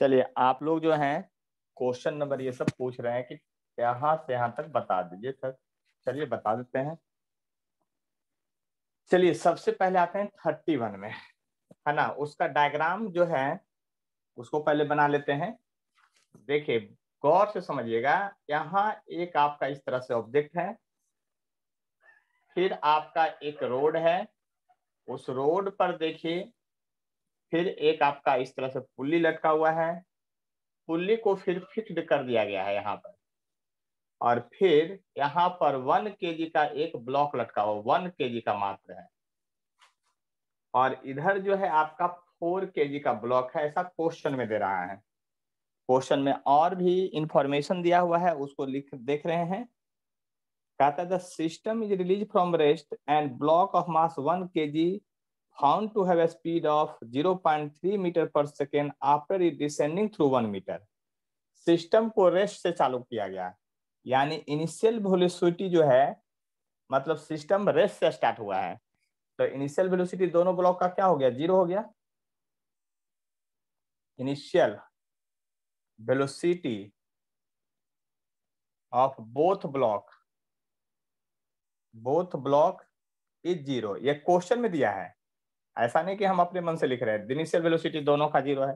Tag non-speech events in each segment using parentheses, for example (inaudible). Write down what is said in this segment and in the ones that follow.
चलिए आप लोग जो हैं क्वेश्चन नंबर ये सब पूछ रहे हैं कि यहाँ से यहाँ तक बता दीजिए सर चलिए बता देते हैं चलिए सबसे पहले आते हैं थर्टी वन में है ना उसका डायग्राम जो है उसको पहले बना लेते हैं देखिए गौर से समझिएगा यहाँ एक आपका इस तरह से ऑब्जेक्ट है फिर आपका एक रोड है उस रोड पर देखिए फिर एक आपका इस तरह से पुल्ली लटका हुआ है पुल्ली को फिर फिक्स्ड कर दिया गया है यहाँ पर और फिर यहाँ पर वन के का एक ब्लॉक लटका हुआ वन के का मात्र है और इधर जो है आपका फोर के का ब्लॉक है ऐसा क्वेश्चन में दे रहा है क्वेश्चन में और भी इंफॉर्मेशन दिया हुआ है उसको लिख देख रहे हैं कहता है the system is release from rest and block of mass one K G found to have a speed of 0.3 meter per second after it descending through 1 meter. System को रेस्ट से चालू किया गया यानी इनिशियल वेलोसिटी जो है मतलब system rest से स्टार्ट हुआ है तो इनिशियल वेलोसिटी दोनों ब्लॉक का क्या हो गया जीरो हो गया initial velocity of both block both block is zero ये क्वेश्चन में दिया है ऐसा नहीं कि हम अपने मन से लिख रहे हैं इनिशियल वेलोसिटी दोनों का जीरो है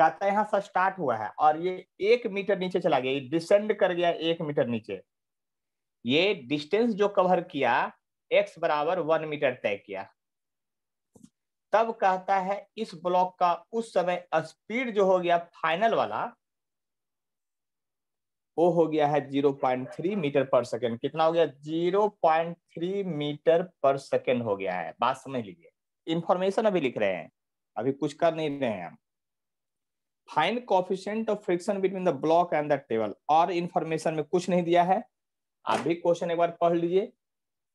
कहता है यहाँ से स्टार्ट हुआ है और ये एक मीटर नीचे चला गया ये डिसेंड कर गया एक मीटर नीचे ये डिस्टेंस जो कवर किया एक्स बराबर वन मीटर तय किया तब कहता है इस ब्लॉक का उस समय स्पीड जो हो गया फाइनल वाला वो हो गया है 0.3 मीटर पर सेकेंड कितना हो गया 0.3 मीटर पर सेकेंड हो गया है बात समझ लीजिए इंफॉर्मेशन अभी लिख रहे हैं अभी कुछ कर नहीं रहे हैं हम fine coefficient of friction between the block and the table और इंफॉर्मेशन में कुछ नहीं दिया है आप भी क्वेश्चन एक बार पढ़ लीजिए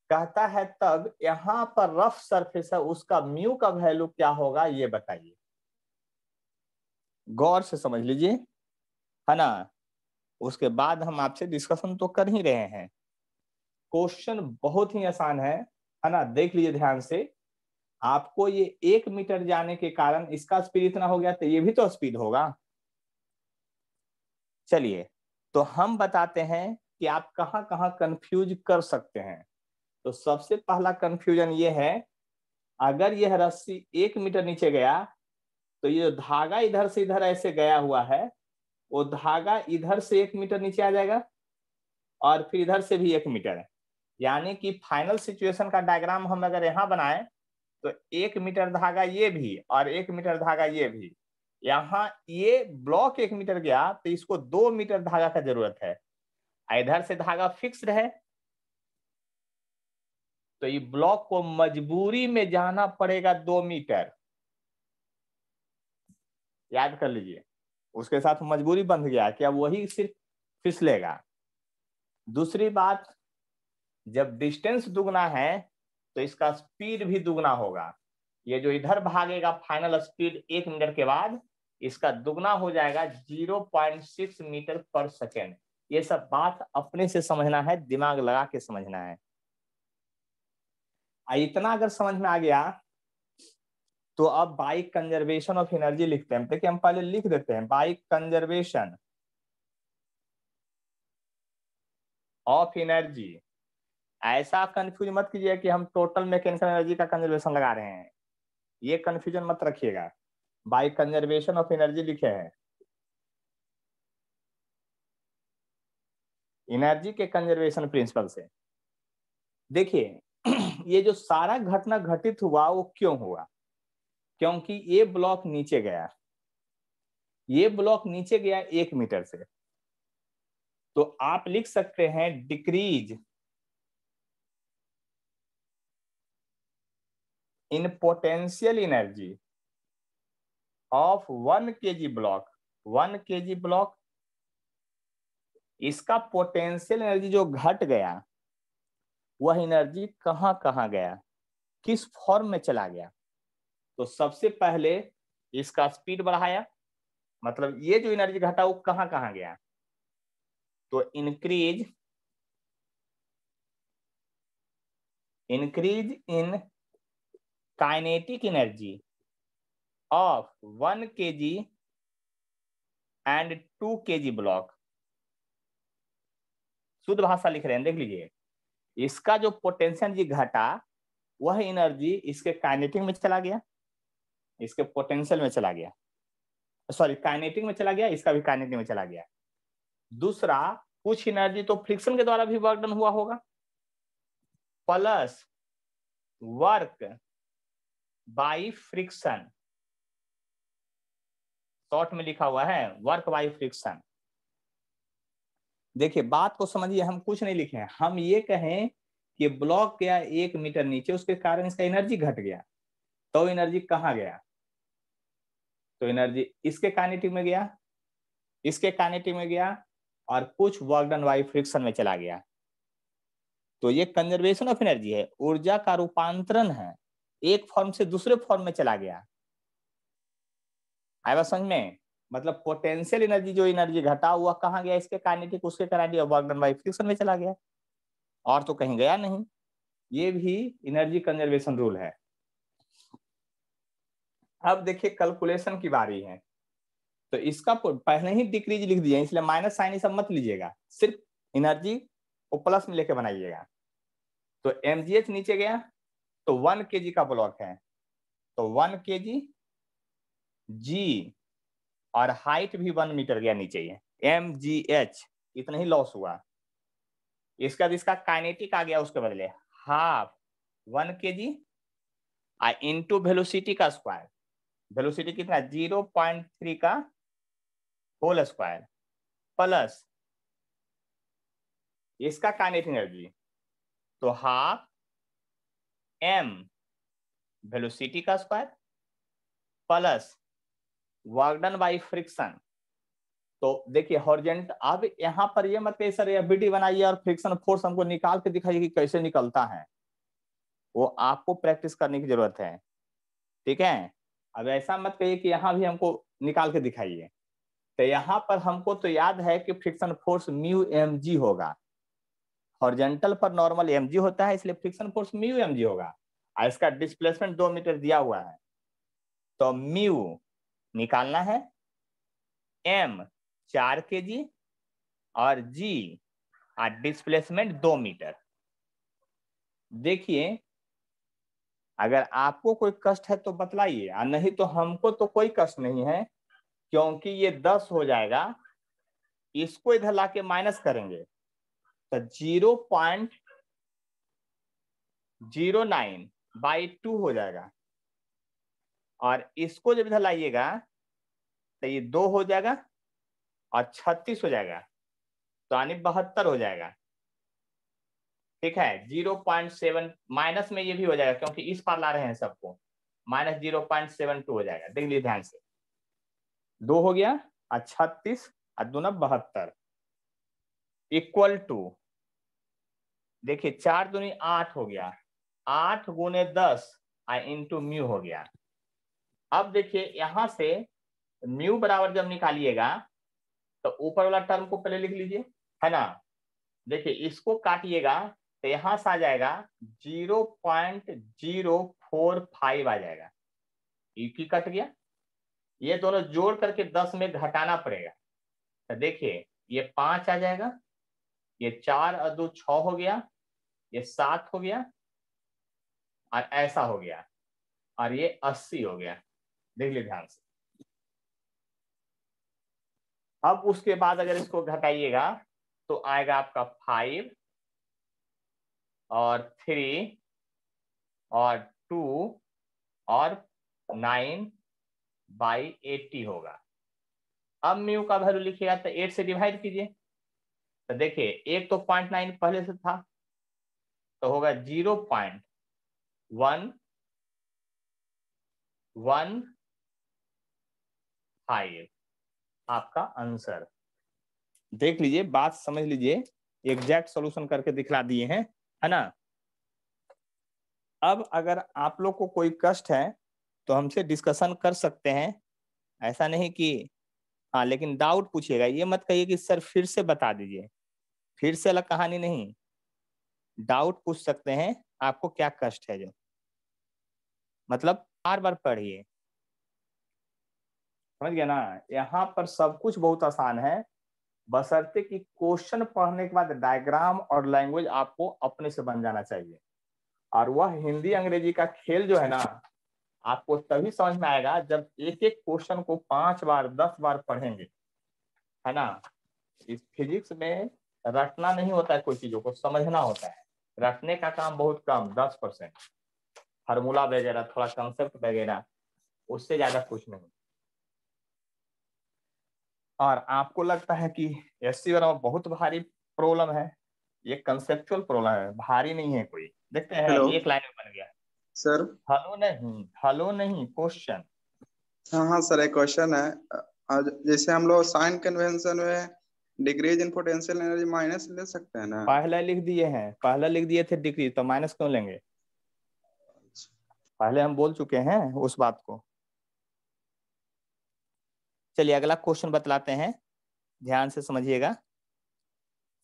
कहता है तब यहाँ पर रफ सरफेस है उसका म्यू का वैल्यू क्या होगा ये बताइए गौर से समझ लीजिए है ना उसके बाद हम आपसे डिस्कशन तो कर ही रहे हैं क्वेश्चन बहुत ही आसान है है ना देख लीजिए ध्यान से आपको ये एक मीटर जाने के कारण इसका स्पीड इतना हो गया तो ये भी तो स्पीड होगा चलिए तो हम बताते हैं कि आप कहाँ कहाँ कंफ्यूज कर सकते हैं तो सबसे पहला कंफ्यूजन ये है अगर यह रस्सी एक मीटर नीचे गया तो ये जो धागा इधर से इधर ऐसे गया हुआ है वो धागा इधर से एक मीटर नीचे आ जाएगा और फिर इधर से भी एक मीटर है यानी कि फाइनल सिचुएशन का डायग्राम हम अगर यहाँ बनाए तो एक मीटर धागा ये भी और एक मीटर धागा ये भी यहाँ ये ब्लॉक एक मीटर गया तो इसको दो मीटर धागा का जरूरत है इधर से धागा फिक्स है तो ये ब्लॉक को मजबूरी में जाना पड़ेगा दो मीटर याद कर लीजिए उसके साथ मजबूरी बंध गया क्या वही सिर्फ फिसलेगा दूसरी बात जब डिस्टेंस दुगना है तो इसका स्पीड भी दुगना होगा ये जो इधर भागेगा फाइनल स्पीड एक मिनट के बाद इसका दुगना हो जाएगा 0.6 मीटर पर सेकेंड ये सब बात अपने से समझना है दिमाग लगा के समझना है इतना अगर समझ में आ गया तो अब बाइक कंजर्वेशन ऑफ एनर्जी लिखते हैं देखिए हम पहले लिख देते हैं बाइक कंजर्वेशन ऑफ एनर्जी ऐसा कंफ्यूज मत कीजिए कि हम टोटल मैकेनिकल एनर्जी का कंजर्वेशन लगा रहे हैं ये कंफ्यूजन मत रखिएगा बाई कंजर्वेशन ऑफ एनर्जी लिखे हैं एनर्जी के कंजर्वेशन प्रिंसिपल से देखिए (clears throat) ये जो सारा घटना घटित हुआ वो क्यों हुआ क्योंकि ये ब्लॉक नीचे गया ये ब्लॉक नीचे गया एक मीटर से तो आप लिख सकते हैं decrease in potential energy of one kg block 1 kg block इसका पोटेंशियल एनर्जी जो घट गया वह एनर्जी कहां कहां गया किस फॉर्म में चला गया तो सबसे पहले इसका स्पीड बढ़ाया मतलब ये जो एनर्जी घटा वो कहां कहां गया तो increase increase in energy of one K G and to के जी ब्लॉक शुद्ध भाषा लिख रहे हैं देख लीजिए इसका जो पोटेंशियल जी घटा वह एनर्जी इसके काइनेटिक में चला गया इसके पोटेंशियल में चला गया सॉरी काइनेटिक में चला गया इसका भी काइनेटिक में चला गया दूसरा कुछ एनर्जी तो फ्रिक्शन के द्वारा भी वर्क डन हुआ होगा plus work by friction short में लिखा हुआ है वर्क बाय फ्रिक्शन देखिए बात को समझिए हम कुछ नहीं लिखे हम ये कहें कि ब्लॉक गया एक मीटर नीचे उसके कारण इसका एनर्जी घट गया तो एनर्जी कहां गया तो एनर्जी इसके कानेटिव में गया इसके कानेटिव में गया और कुछ वर्क डन वाई फ्रिक्शन में चला गया तो ये कंजर्वेशन ऑफ एनर्जी है ऊर्जा का रूपांतरण है एक फॉर्म से दूसरे फॉर्म में चला गया आया समझ में मतलब पोटेंशियल एनर्जी जो एनर्जी घटा हुआ कहाँ गया इसके काइनेटिक उसके kinetic work done by friction में चला गया और तो कहीं गया नहीं ये भी एनर्जी कंजर्वेशन रूल है अब देखिए कैलकुलेशन की बारी है तो इसका पहले ही डिक्रीज लिख दिया इसलिए माइनस साइन सब मत लीजिएगा सिर्फ एनर्जी को प्लस में लेके बनाइएगा तो एम नीचे गया तो वन के जी का ब्लॉक है तो वन के जी जी और हाइट भी वन मीटर गया नीचे एम जी एच इतना ही लॉस हुआ इसका इसका काइनेटिक आ गया उसके बदले half one K G into velocity का स्क्वायर वेलोसिटी कितना जीरो पॉइंट थ्री का होल स्क्वायर प्लस इसका काइनेटिक एनर्जी तो हाफ एम वेलोसिटी का square plus work by friction तो देखिए हॉर्जेंट अब यहां पर ये मत कहिए सर यह बीटी बनाइए और फ्रिक्शन फोर्स हमको निकाल के दिखाइए कि कैसे निकलता है वो आपको प्रैक्टिस करने की जरूरत है ठीक है अब ऐसा मत कहिए कि यहां भी हमको निकाल के दिखाइए तो यहाँ पर हमको तो याद है कि friction force mu M G होगा हॉर्जेंटल पर नॉर्मल एम होता है इसलिए फ्रिक्शन फोर्स म्यू एम होगा और इसका डिस्प्लेसमेंट दो मीटर दिया हुआ है तो म्यू निकालना है एम चार के जी और जी और डिस्प्लेसमेंट दो मीटर देखिए अगर आपको कोई कष्ट है तो बतलाइए और नहीं तो हमको तो कोई कष्ट नहीं है क्योंकि ये दस हो जाएगा इसको इधर लाके माइनस करेंगे तो zero point zero nine by two हो जाएगा और इसको जब इधर लाइएगा तो ये दो हो जाएगा और छत्तीस हो जाएगा तो यानी बहत्तर हो जाएगा ठीक है जीरो पॉइंट सेवन माइनस में ये भी हो जाएगा क्योंकि इस पार ला रहे हैं सबको minus zero point seven two हो जाएगा देख लीजिए ध्यान से दो हो गया और छत्तीस और दोनों बहत्तर इक्वल टू देखिए चार दुनी आठ हो गया आठ गुने दस आई इंटू म्यू हो गया अब देखिए यहां से म्यू बराबर जब निकालिएगा तो ऊपर वाला टर्म को पहले लिख लीजिए है ना देखिए इसको काटिएगा तो यहां से आ जाएगा zero point zero four five आ जाएगा की कट गया ये दोनों जोड़ करके दस में घटाना पड़ेगा तो देखिए ये पांच आ जाएगा ये चार और दो छ हो गया ये सात हो गया और ऐसा हो गया और ये अस्सी हो गया देख ली ध्यान से अब उसके बाद अगर इसको घटाइएगा तो आएगा आपका फाइव और थ्री और टू और नाइन बाई एट्टी होगा अब म्यू का वैल्यू लिखिएगा तो एट से डिवाइड कीजिए तो देखिए एक तो पॉइंट नाइन पहले से था तो होगा zero point one one five आपका आंसर देख लीजिए बात समझ लीजिए एग्जैक्ट सॉल्यूशन करके दिखला दिए हैं है ना अब अगर आप लोग को कोई कष्ट है तो हमसे डिस्कशन कर सकते हैं ऐसा नहीं कि हाँ लेकिन डाउट पूछिएगा ये मत कहिए कि सर फिर से बता दीजिए फिर से अलग कहानी नहीं डाउट पूछ सकते हैं आपको क्या कष्ट है जो मतलब बार बार पढ़िए समझ गया ना यहाँ पर सब कुछ बहुत आसान है बसरते कि क्वेश्चन पढ़ने के बाद डायग्राम और लैंग्वेज आपको अपने से बन जाना चाहिए और वह हिंदी अंग्रेजी का खेल जो है ना आपको तभी समझ में आएगा जब एक एक क्वेश्चन को पांच बार दस बार पढ़ेंगे है ना इस फिजिक्स में रटना नहीं होता है कोई चीजों को समझना होता है रटने का काम बहुत कम दस परसेंट फार्मूला वगैरह थोड़ा कंसेप्ट वगैरह उससे ज्यादा कुछ नहीं और आपको लगता है कि एस सी बहुत भारी प्रॉब्लम है ये कंसेप्चुअल प्रॉब्लम है भारी नहीं है कोई देखते हैं एक लाइन में बन गया सर हेलो नहीं हेलो नहीं क्वेश्चन हाँ हाँ सर एक क्वेश्चन है जैसे हम लोग साइन कन्वेंशन में decrease in potential energy minus ले सकते हैं ना पहला लिख दिए हैं पहला लिख दिए थे डिग्री तो माइनस क्यों लेंगे पहले हम बोल चुके हैं उस बात को चलिए अगला क्वेश्चन बतलाते हैं ध्यान से समझिएगा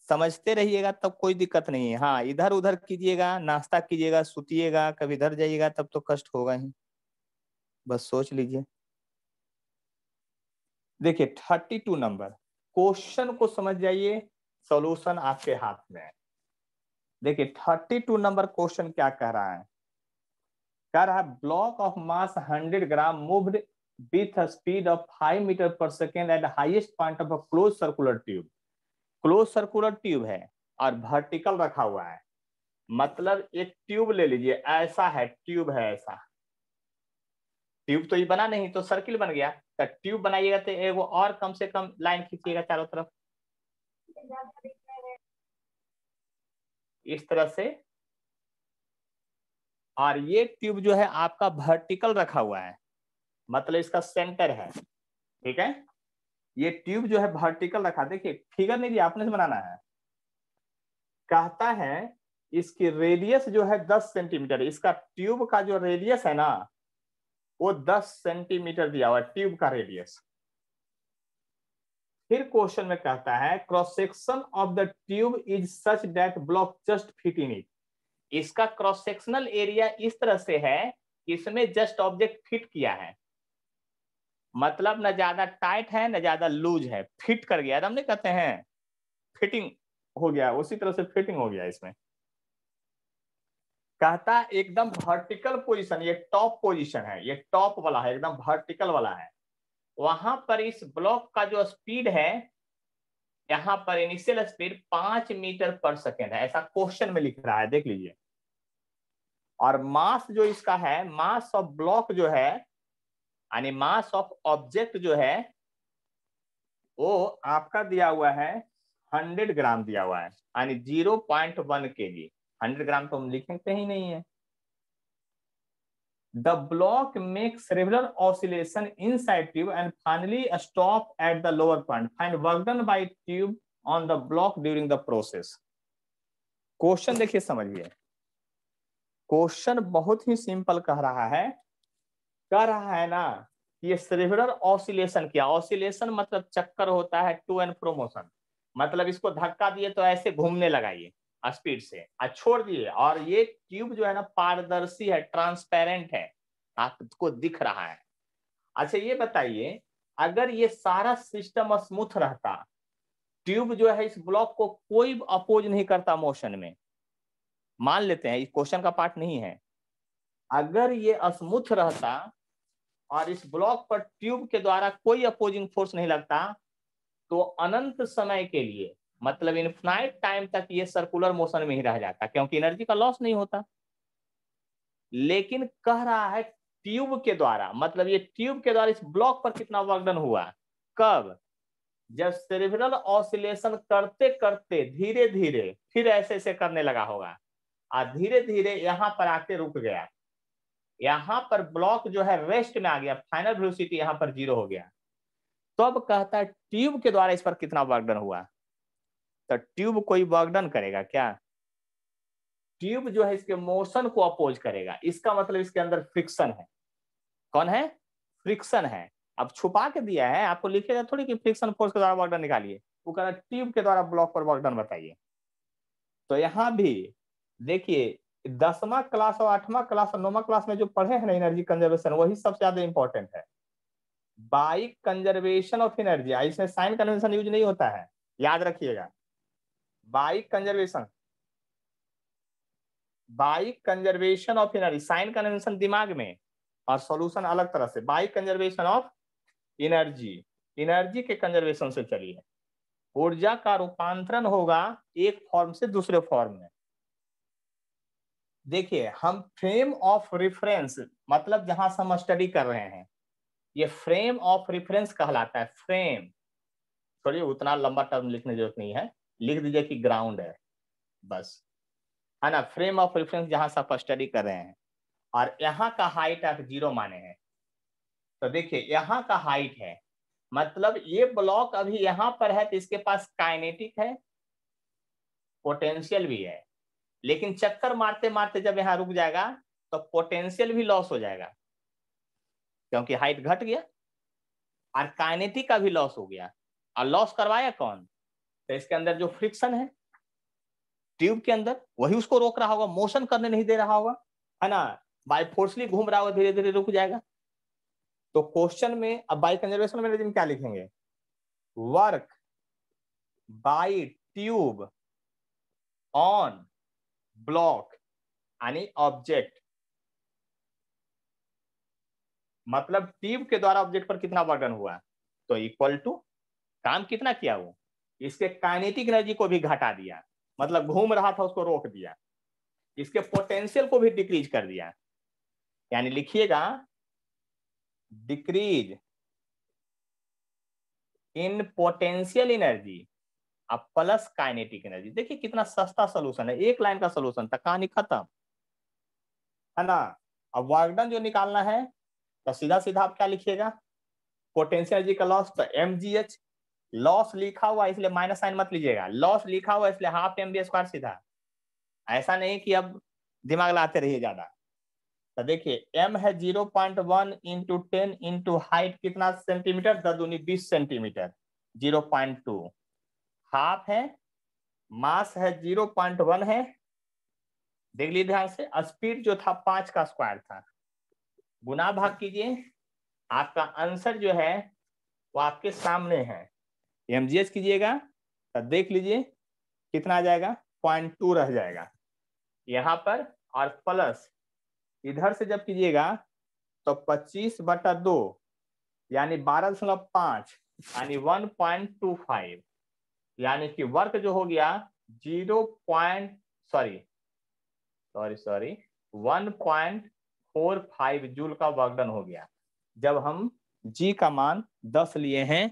समझते रहिएगा तब कोई दिक्कत नहीं है हाँ इधर उधर कीजिएगा नाश्ता कीजिएगा सुतिएगा कभी इधर जाइएगा तब तो कष्ट होगा ही बस सोच लीजिए देखिए थर्टी टू नंबर क्वेश्चन को समझ जाइए सॉल्यूशन आपके हाथ में है देखिए थर्टी टू नंबर क्वेश्चन क्या कह रहा है कह रहा है block of mass hundred gram moved with speed of five meter per second at at point of a close circular tube close circular tube है और वर्टिकल रखा हुआ है मतलब एक ट्यूब ले लीजिए ऐसा है ट्यूब है ऐसा ट्यूब तो ये बना नहीं तो सर्किल बन गया ट्यूब बनाइएगा तो एगो और कम से कम लाइन खींचिएगा चारों तरफ इस तरह से और ये ट्यूब जो है आपका वर्टिकल रखा हुआ है मतलब इसका सेंटर है ठीक है ये ट्यूब जो है वर्टिकल रखा देखिए फिगर नहीं दिया आपने से बनाना है कहता है इसकी रेडियस जो है दस सेंटीमीटर इसका ट्यूब का जो रेडियस है ना वो 10 सेंटीमीटर दिया हुआ ट्यूब का रेडियस फिर क्वेश्चन में कहता है cross section of the tube is such that block just fit in it इसका क्रॉस सेक्शनल एरिया इस तरह से है कि इसमें जस्ट ऑब्जेक्ट फिट किया है मतलब ना ज्यादा टाइट है ना ज्यादा लूज है फिट कर गया तो हमने कहते हैं फिटिंग हो गया उसी तरह से फिटिंग हो गया इसमें कहता है एकदम वर्टिकल पोजिशन ये टॉप पोजिशन है ये टॉप वाला है एकदम वर्टिकल वाला है वहां पर इस ब्लॉक का जो स्पीड है यहाँ पर इनिशियल स्पीड पांच मीटर पर सेकेंड है ऐसा क्वेश्चन में लिख रहा है देख लीजिए और मास जो इसका है मास ऑफ ब्लॉक जो है यानी मास ऑफ ऑब्जेक्ट जो है वो आपका दिया हुआ है हंड्रेड ग्राम दिया हुआ है यानी जीरो पॉइंट वन के जी 100 ग्राम तो हम लिखते ही नहीं है the block makes regular oscillation inside tube and finally stop at the lower point find work done by tube on the block during the process question देखिए समझिए question बहुत ही simple कह रहा है कह रहा है ना ये सरिवर ऑसिलेशन क्या ऑसिलेशन मतलब चक्कर होता है टू एंड प्रोमोशन मतलब इसको धक्का दिए तो ऐसे घूमने लगाइए स्पीड से आज छोड़ दिए और ये ट्यूब जो है ना पारदर्शी है ट्रांसपेरेंट है आपको दिख रहा है अच्छा ये बताइए अगर ये सारा सिस्टम स्मूथ रहता ट्यूब जो है इस ब्लॉक को कोई अपोज नहीं करता मोशन में मान लेते हैं इस क्वेश्चन का पार्ट नहीं है अगर ये स्मूथ रहता और इस ब्लॉक पर ट्यूब के द्वारा कोई अपोजिंग फोर्स नहीं लगता तो अनंत समय के लिए मतलब इनफिनाइट टाइम तक ये सर्कुलर मोशन में ही रह जाता क्योंकि एनर्जी का लॉस नहीं होता लेकिन कह रहा है ट्यूब के द्वारा मतलब ये ट्यूब के द्वारा इस ब्लॉक पर कितना वर्कडन हुआ कब जब सेरेब्रल ऑसिलेशन करते करते धीरे धीरे फिर ऐसे ऐसे करने लगा होगा और धीरे धीरे यहां पर आके रुक गया यहाँ पर ब्लॉक जो है रेस्ट में आ गया फाइनल वेलोसिटी पर जीरो हो गया तब तो कहता है ट्यूब के द्वारा इस पर कितना वर्कडन हुआ तो ट्यूब कोई वर्कडन करेगा क्या ट्यूब जो है इसके मोशन को अपोज करेगा इसका मतलब इसके अंदर फ्रिक्शन है कौन है फ्रिक्शन है अब छुपा के दिया है आपको लिखेगा थोड़ी कि फ्रिक्शन फोर्स के द्वारा वर्कडन निकालिए वो कह रहा ट्यूब के द्वारा ब्लॉक पर वर्कडन बताइए तो यहाँ भी देखिए दसवा क्लास और आठवां क्लास और नौवा क्लास में जो पढ़े हैं ना एनर्जी कंजर्वेशन वही सबसे ज्यादा इंपॉर्टेंट है बाइक कंजर्वेशन ऑफ एनर्जी इसमें साइन कन्वेंशन यूज नहीं होता है याद रखिएगा by conservation by conservation of energy sign convention दिमाग में और सॉल्यूशन अलग तरह से by conservation of energy energy के कंजर्वेशन से चलिए ऊर्जा का रूपांतरण होगा एक फॉर्म से दूसरे फॉर्म में देखिए हम फ्रेम ऑफ रेफरेंस मतलब जहां से हम स्टडी कर रहे हैं ये फ्रेम ऑफ रेफरेंस कहलाता है फ्रेम छोड़िए उतना लंबा टर्म लिखने जरूरत नहीं है लिख दीजिए कि ग्राउंड है बस है ना फ्रेम ऑफ रेफरेंस जहां से आप स्टडी कर रहे हैं और यहाँ का हाइट आप जीरो माने हैं तो देखिए यहाँ का हाइट है मतलब ये ब्लॉक अभी यहाँ पर है तो इसके पास काइनेटिक है पोटेंशियल भी है लेकिन चक्कर मारते मारते जब यहाँ रुक जाएगा तो पोटेंशियल भी लॉस हो जाएगा क्योंकि हाइट घट गया और काइनेटिक का भी लॉस हो गया और लॉस करवाया कौन तो इसके अंदर जो फ्रिक्शन है ट्यूब के अंदर वही उसको रोक रहा होगा मोशन करने नहीं दे रहा होगा है ना बाई फोर्सली घूम रहा होगा धीरे धीरे रुक जाएगा तो क्वेश्चन में अब बाई कंजर्वेशन मैनेजमेंट क्या लिखेंगे work by tube on block यानी ऑब्जेक्ट मतलब ट्यूब के द्वारा ऑब्जेक्ट पर कितना वर्डन हुआ तो इक्वल टू काम कितना किया वो इसके काइनेटिक एनर्जी को भी घटा दिया मतलब घूम रहा था उसको रोक दिया इसके पोटेंशियल को भी डिक्रीज कर दिया यानी लिखिएगा डिक्रीज इन पोटेंशियल एनर्जी अब प्लस काइनेटिक एनर्जी देखिए कितना सस्ता सोल्यूशन है एक लाइन का सोल्यूशन था कहानी खत्म है ना अब वर्गन जो निकालना है तो सीधा सीधा आप क्या लिखिएगा पोटेंशियल एनर्जी का लॉस तो एम जी एच लॉस लिखा हुआ इसलिए माइनस साइन मत लीजिएगा लॉस लिखा हुआ इसलिए हाफ एम बी स्क्वायर सीधा ऐसा नहीं कि अब दिमाग लाते रहिए ज्यादा तो देखिए एम है zero point one into ten into height कितना सेंटीमीटर दस दूनी बीस centimeter zero point two half है मास है जीरो पॉइंट वन है देख लीजिए ध्यान से स्पीड जो था पांच का स्क्वायर था गुना भाग कीजिए आपका आंसर जो है वो आपके सामने है एम कीजिएगा तो देख लीजिए कितना आ जाएगा पॉइंट टू रह जाएगा यहाँ पर और प्लस इधर से जब कीजिएगा तो पच्चीस बटा दो यानी बारह दशमलव पांच यानी वन पॉइंट टू फाइव यानी कि वर्क जो हो गया zero point sorry sorry sorry one point four five joule का वर्कडन हो गया जब हम जी का मान दस लिए हैं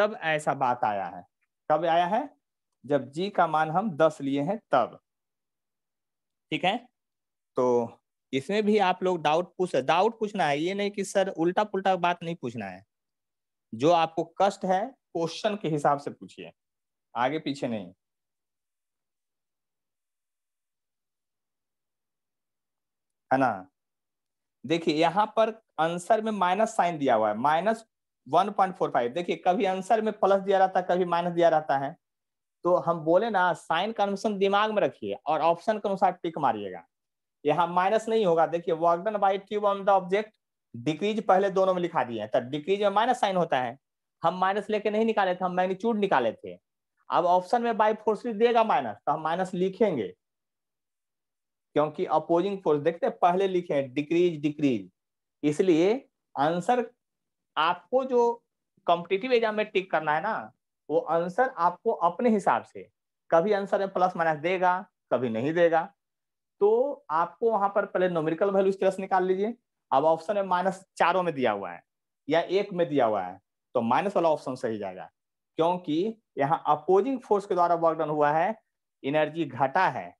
तब ऐसा बात आया है कब आया है जब जी का मान हम दस लिए हैं तब ठीक है तो इसमें भी आप लोग डाउट पूछ डाउट पूछना है ये नहीं कि सर उल्टा पुल्टा बात नहीं पूछना है जो आपको कष्ट है क्वेश्चन के हिसाब से पूछिए आगे पीछे नहीं है ना देखिए यहां पर आंसर में माइनस साइन दिया हुआ है minus one point four five देखिए कभी आंसर में प्लस दिया रहता है कभी माइनस दिया रहता है तो हम बोले ना साइन कन्वेंशन दिमाग में रखिए और ऑप्शन के अनुसार टिक मारिएगा यहाँ माइनस नहीं होगा देखिए work by tube on the object decrease पहले दोनों में लिखा दिए तब डिक्रीज में माइनस साइन होता है हम माइनस लेके नहीं निकाले थे हम मैग्नीट्यूड निकाले थे अब ऑप्शन में बाई फोर्स देगा माइनस तो हम माइनस लिखेंगे क्योंकि अपोजिंग फोर्स देखते पहले लिखे डिक्रीज डिक्रीज इसलिए आंसर आपको जो कॉम्पिटिटिव एग्जाम में टिक करना है ना वो आंसर आपको अपने हिसाब से कभी आंसर में प्लस माइनस देगा कभी नहीं देगा तो आपको वहां पर पहले नोमेरिकल वैल्यू इस निकाल लीजिए अब ऑप्शन है माइनस चारों में दिया हुआ है या एक में दिया हुआ है तो माइनस वाला ऑप्शन सही जाएगा क्योंकि यहाँ अपोजिंग फोर्स के द्वारा वर्क डन हुआ है एनर्जी घटा है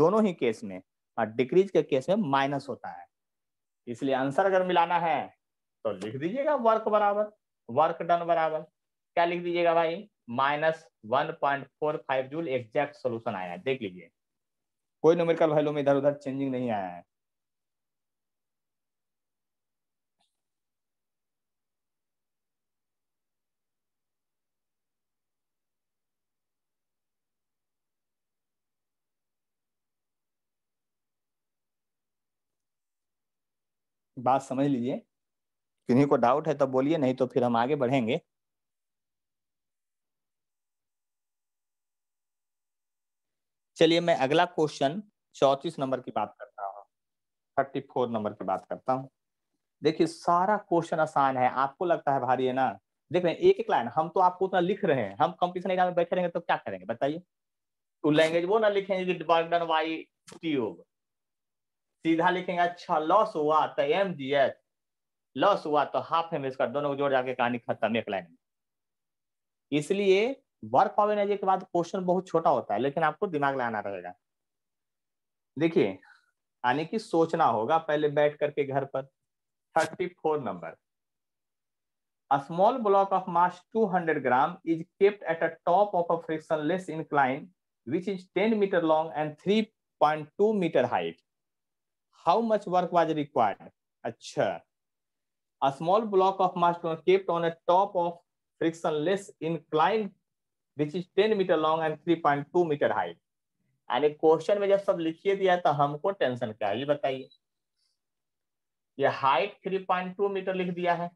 दोनों ही केस में और डिक्रीज के केस में माइनस होता है इसलिए आंसर अगर मिलाना है तो लिख दीजिएगा वर्क बराबर वर्क डन बराबर क्या लिख दीजिएगा भाई minus one point four five joule exact solution आया है देख लीजिए कोई न्यूमेरिकल वैल्यू में इधर उधर चेंजिंग नहीं आया है बात समझ लीजिए किन्हीं को डाउट है तो बोलिए नहीं तो फिर हम आगे बढ़ेंगे चलिए मैं अगला क्वेश्चन चौतीस नंबर की बात करता हूँ थर्टी फोर नंबर की बात करता हूँ देखिए सारा क्वेश्चन आसान है आपको लगता है भारी है ना देख रहे हैं एक एक लाइन हम तो आपको उतना लिख रहे हैं हम कंपटीशन एग्जाम में बैठे रहेंगे तो क्या करेंगे बताइए तो लैंग्वेज वो ना लिखेंगे वाई सीधा लिखेंगे अच्छा लॉस हुआ तो एम जी एच लॉस हुआ तो हाफ एम मिस दोनों को जोड़ जाके कहानी खत्म एक लाइन में इसलिए वर्क पावर एनर्जी के बाद क्वेश्चन बहुत छोटा होता है लेकिन आपको दिमाग लगाना रहेगा देखिए यानी कि सोचना होगा पहले बैठ करके घर पर thirty four number A small block of mass 200 gram is kept at a top of a frictionless incline, which is 10 meter long and 3.2 metre height how much work was required अच्छा A small block of mass stone kept on a top of frictionless incline which is 10 meter long and 3.2 meter high. and a question mein jab sab लिखिए diya to humko tension kya hai ye bataiye ye height 3.2 meter likh diya hai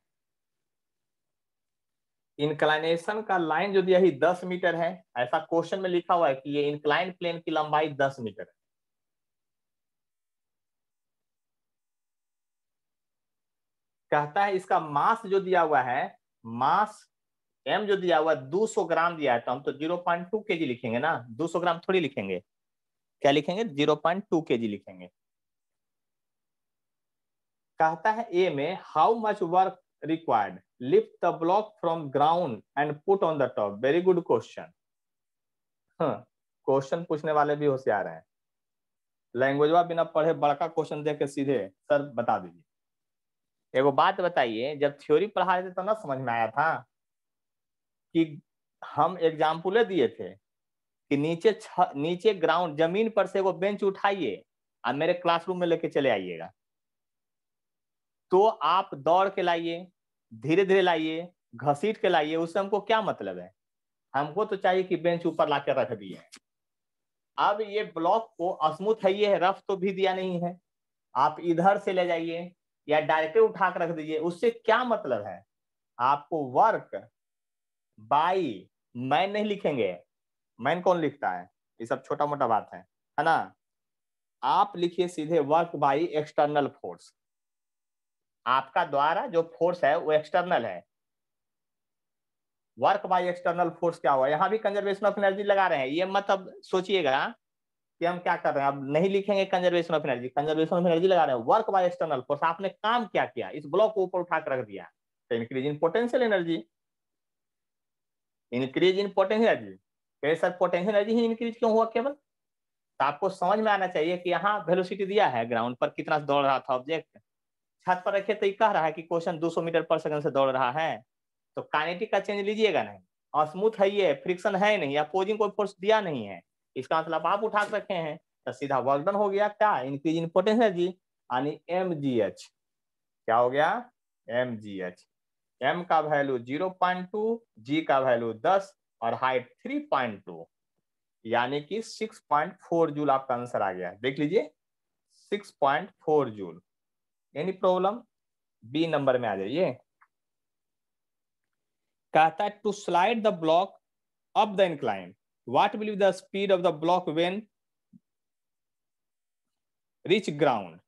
inclination का line जो दिया ही 10 metre है ऐसा question में लिखा हुआ है कि ये इंक्लाइन प्लेन की लंबाई 10 मीटर है कहता है इसका मास जो दिया हुआ है मास एम जो दिया हुआ दो सौ ग्राम दिया है तो हम तो जीरो पॉइंट टू के जी लिखेंगे ना दो सौ ग्राम थोड़ी लिखेंगे क्या लिखेंगे जीरो पॉइंट टू के जी लिखेंगे कहता है ए में how much work required lift the block from ground and put on the top very good question question पूछने वाले भी होशियार हैं लैंग्वेज बिना पढ़े बड़का क्वेश्चन दे के सीधे सर बता दीजिए एगो बात बताइए जब थ्योरी पढ़ा रहे थे तो ना समझ में आया था कि हम एग्जाम्पले दिए थे कि नीचे छ नीचे ग्राउंड जमीन पर से वो बेंच उठाइए और मेरे क्लासरूम में लेके चले आइएगा तो आप दौड़ के लाइए धीरे धीरे लाइए घसीट के लाइए उससे हमको क्या मतलब है हमको तो चाहिए कि बेंच ऊपर ला रख दिए अब ये ब्लॉक को स्मूथ है ये रफ तो भी दिया नहीं है आप इधर से ले जाइए या डायरेक्टली उठा कर रख दीजिए उससे क्या मतलब है आपको वर्क बाई मैन नहीं लिखेंगे मैन कौन लिखता है ये सब छोटा मोटा बात है है ना आप लिखिए सीधे वर्क बाई एक्सटर्नल फोर्स आपका द्वारा जो फोर्स है वो एक्सटर्नल है वर्क बाई एक्सटर्नल फोर्स क्या हुआ यहाँ भी कंजर्वेशन ऑफ एनर्जी लगा रहे हैं ये मतलब सोचिएगा कि हम क्या कर रहे हैं अब नहीं लिखेंगे conservation of energy conservation of energy लगा रहे हैं वर्क बाय एक्सटर्नल फोर्स आपने काम क्या किया इस ब्लॉक को ऊपर उठाकर रख दिया तो increase in potential energy increase in potential energy कहे सर पोटेंशियल एनर्जी ही इंक्रीज क्यों हुआ केवल तो आपको समझ में आना चाहिए कि यहाँ वेलोसिटी दिया है ग्राउंड पर कितना दौड़ रहा था ऑब्जेक्ट छत पर रखे तो ये कह रहा है कि क्वेश्चन 200 मीटर पर सेकंड से दौड़ रहा है तो काइनेटिक का चेंज लीजिएगा नहीं और स्मूथ है ये फ्रिक्शन है नहीं अपोजिंग कोई फोर्स दिया नहीं है इसका मतलब आप उठा सकते हैं तो सीधा वर्क हो गया क्या इनक्रीज इन पोटेंशियल एनर्जी यानी एम जी एच क्या हो गया एम जी एच एम का value zero point two G का वैल्यू दस और हाइट थ्री पॉइंट टू यानी कि सिक्स पॉइंट फोर जूल आपका आंसर आ गया देख लीजिए six point four joule any problem B number में आ जाइए कहता है to slide the block up the incline what will be the speed of the block when reach ground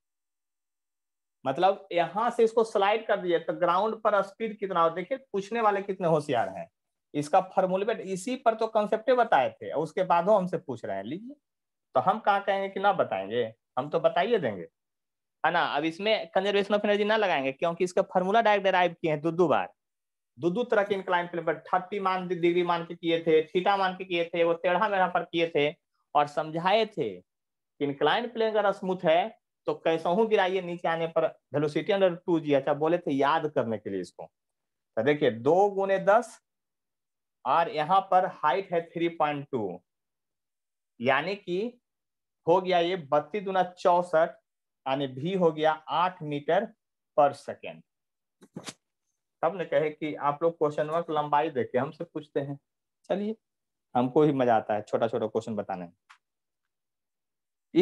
मतलब यहां से इसको स्लाइड कर दिए तो ग्राउंड पर स्पीड कितना देखिए पूछने वाले कितने होशियार हैं इसका फॉर्मुलेट इसी पर तो कंसेप्ट बताए थे और उसके बाद वो हमसे पूछ रहे हैं लीजिए तो हम कहा कहेंगे कि ना बताएंगे हम तो बताइए देंगे है ना अब इसमें कंजर्वेशन ऑफ एनर्जी ना लगाएंगे क्योंकि इसका फॉर्मूला डायरेक्ट डराइव किए हैं दो दो बार दो दो तरह के इंक्लाइन प्लेन पर थर्टी मान डिग्री मान के किए थे थीटा मान के किए थे वो टेढ़ा मेढ़ा पर किए थे और समझाए थे कि इंक्लाइन प्लेन अगर स्मूथ है तो कैसे हूँ गिराइए नीचे आने पर वेलोसिटी अंडर टू जी अच्छा बोले थे याद करने के लिए इसको तो देखिए दो गुने दस और यहाँ पर हाइट है थ्री पॉइंट टू यानी कि हो गया ये बत्तीस गुना चौसठ यानी भी हो गया आठ मीटर पर सेकेंड तब ने कहे कि आप लोग क्वेश्चन वर्क लंबाई देखे हमसे पूछते हैं चलिए हमको ही मजा आता है छोटा छोटा क्वेश्चन बताने में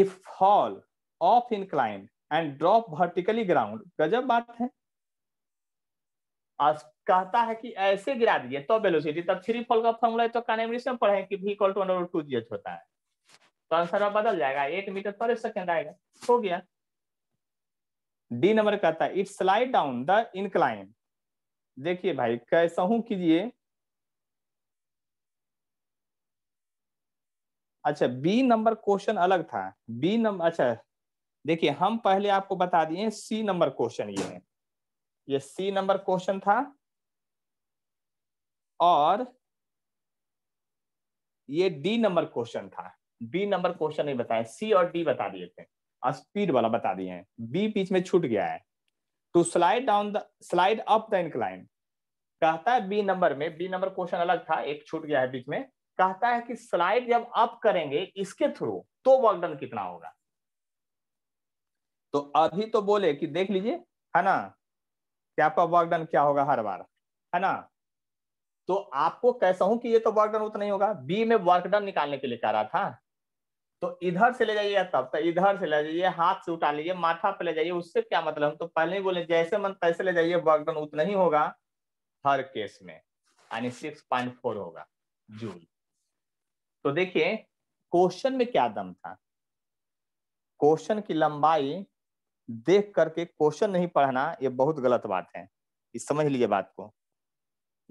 if fall off inclined and drop vertically ground गजब बात है आज कहता है कि ऐसे गिरा दिए तो वेलोसिटी तब थ्री फॉल का फॉर्मूला तो कानेमरिस में पढ़े कि भी equal to under two G होता है तो आंसर अब बदल जाएगा एक मीटर पर सेकेंड आएगा हो गया डी नंबर कहता है it slide down the incline देखिए भाई कैसा हूं कीजिए अच्छा बी नंबर क्वेश्चन अलग था बी नंबर अच्छा देखिए हम पहले आपको बता दिए सी नंबर क्वेश्चन ये है ये सी नंबर क्वेश्चन था और ये डी नंबर क्वेश्चन था बी नंबर क्वेश्चन नहीं बताए सी और डी बता दिए थे स्पीड वाला बता दिए हैं बी बीच में छूट गया है to slide down the slide up the incline कहता है बी नंबर में बी नंबर क्वेश्चन अलग था एक छूट गया है बीच में कहता है कि स्लाइड जब अप करेंगे इसके थ्रू तो वर्क डन कितना होगा तो अभी तो बोले कि देख लीजिए है ना कि आपका वर्क डन क्या होगा हर बार है ना तो आपको कैसा हूं कि ये तो वर्क डन उतना ही होगा बी में वर्क डन निकालने के लिए कह रहा था तो इधर से ले जाइए तब तक इधर से ले जाइए हाथ से उठा लीजिए माथा पे ले जाइए उससे क्या मतलब हम तो पहले ही बोले जैसे मन तैसे ले जाइए वर्कडन उतना ही होगा हर केस में यानी सिक्स पॉइंट फोर होगा जूल तो देखिए क्वेश्चन में क्या दम था क्वेश्चन की लंबाई देख करके क्वेश्चन नहीं पढ़ना ये बहुत गलत बात है इस समझ लीजिए बात को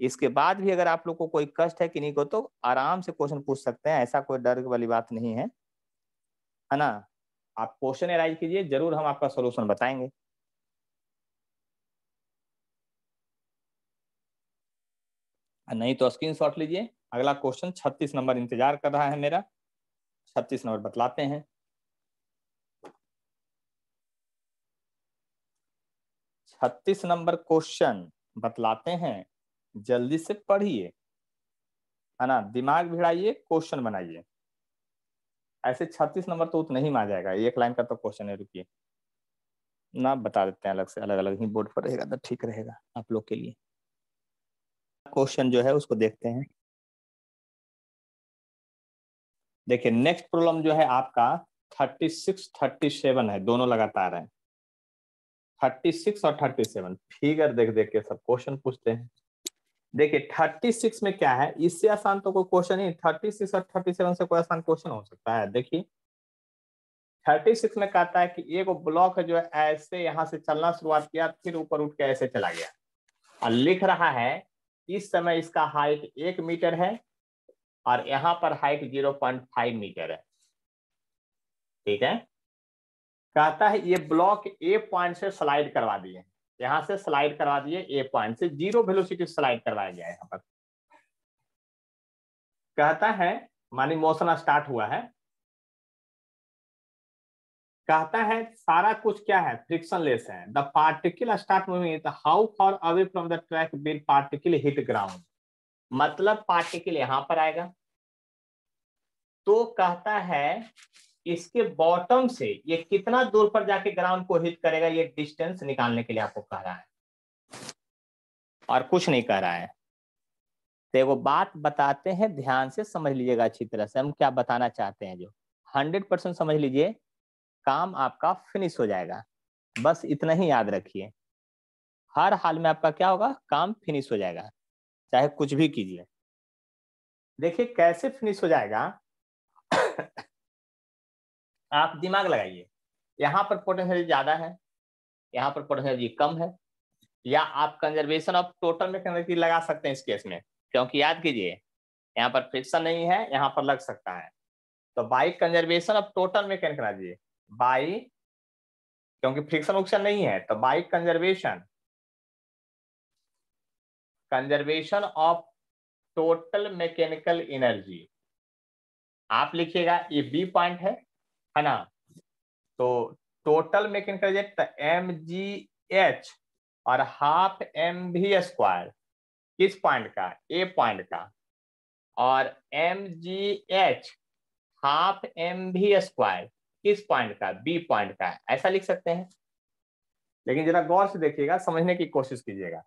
इसके बाद भी अगर आप लोग को कोई कष्ट है कि नहीं को तो आराम से क्वेश्चन पूछ सकते हैं ऐसा कोई डर वाली बात नहीं है है ना आप क्वेश्चन एराइज कीजिए जरूर हम आपका सोल्यूशन बताएंगे नहीं तो स्क्रीन शॉट लीजिए अगला क्वेश्चन 36 नंबर इंतजार कर रहा है मेरा 36 नंबर बतलाते हैं छत्तीस नंबर क्वेश्चन बतलाते हैं जल्दी से पढ़िए है ना दिमाग भिड़ाइए क्वेश्चन बनाइए ऐसे छत्तीस नंबर तो उतना ही मार जाएगा एक लाइन का तो क्वेश्चन है रुकिए ना बता देते हैं अलग से अलग अलग ही बोर्ड पर रहेगा तो ठीक रहेगा आप लोग के लिए क्वेश्चन जो है उसको देखते हैं देखिए नेक्स्ट प्रॉब्लम जो है आपका थर्टी सिक्स थर्टी सेवन है दोनों लगातार है थर्टी सिक्स और थर्टी सेवन फिगर देख देख के सब क्वेश्चन पूछते हैं देखिए 36 में क्या है इससे आसान तो कोई क्वेश्चन नहीं 36 और 37 से कोई आसान क्वेश्चन हो सकता है देखिए 36 में कहता है कि एक ब्लॉक जो है ऐसे यहाँ से चलना शुरुआत किया फिर ऊपर उठ के ऐसे चला गया और लिख रहा है इस समय इसका हाइट एक मीटर है और यहां पर height zero point five metre है ठीक है कहता है ये ब्लॉक ए पॉइंट से स्लाइड करवा दिए यहां से स्लाइड करवा दिए ए पॉइंट से जीरो वेलोसिटी स्लाइड करवाया गया यहां पर कहता है मानी मोशन स्टार्ट हुआ है कहता है सारा कुछ क्या है फ्रिक्शन लेस है the particle start moving how far away from the track will particle hit ground मतलब पार्टिकल यहां पर आएगा तो कहता है इसके बॉटम से ये कितना दूर पर जाके ग्राउंड को हिट करेगा ये डिस्टेंस निकालने के लिए आपको कह रहा है और कुछ नहीं कह रहा है तो वो बात बताते हैं ध्यान से समझ लीजिएगा अच्छी तरह से हम क्या बताना चाहते हैं जो हंड्रेड परसेंट समझ लीजिए काम आपका फिनिश हो जाएगा बस इतना ही याद रखिए हर हाल में आपका क्या होगा काम फिनिश हो जाएगा चाहे कुछ भी कीजिए देखिए कैसे फिनिश हो जाएगा आप दिमाग लगाइए यहाँ पर पोटेंशियल ज्यादा है यहाँ पर पोटेंशियल कम है या आप कंजर्वेशन ऑफ टोटल में लगा सकते हैं इस केस में क्योंकि याद कीजिए यहाँ पर फ्रिक्शन नहीं है यहाँ पर लग सकता है तो बाई कंजर्वेशन ऑफ टोटल में कैन बाई क्योंकि फ्रिक्शन उक्शन नहीं है तो by conservation conservation of total mechanical energy आप लिखिएगा ये बी पॉइंट है है ना तो टोटल मेकिन करिए एम जी एच और हाफ एम भी स्क्वायर किस पॉइंट का ए पॉइंट का और M G H half M V square किस पॉइंट का बी पॉइंट का ऐसा लिख सकते हैं लेकिन जरा गौर से देखिएगा समझने की कोशिश कीजिएगा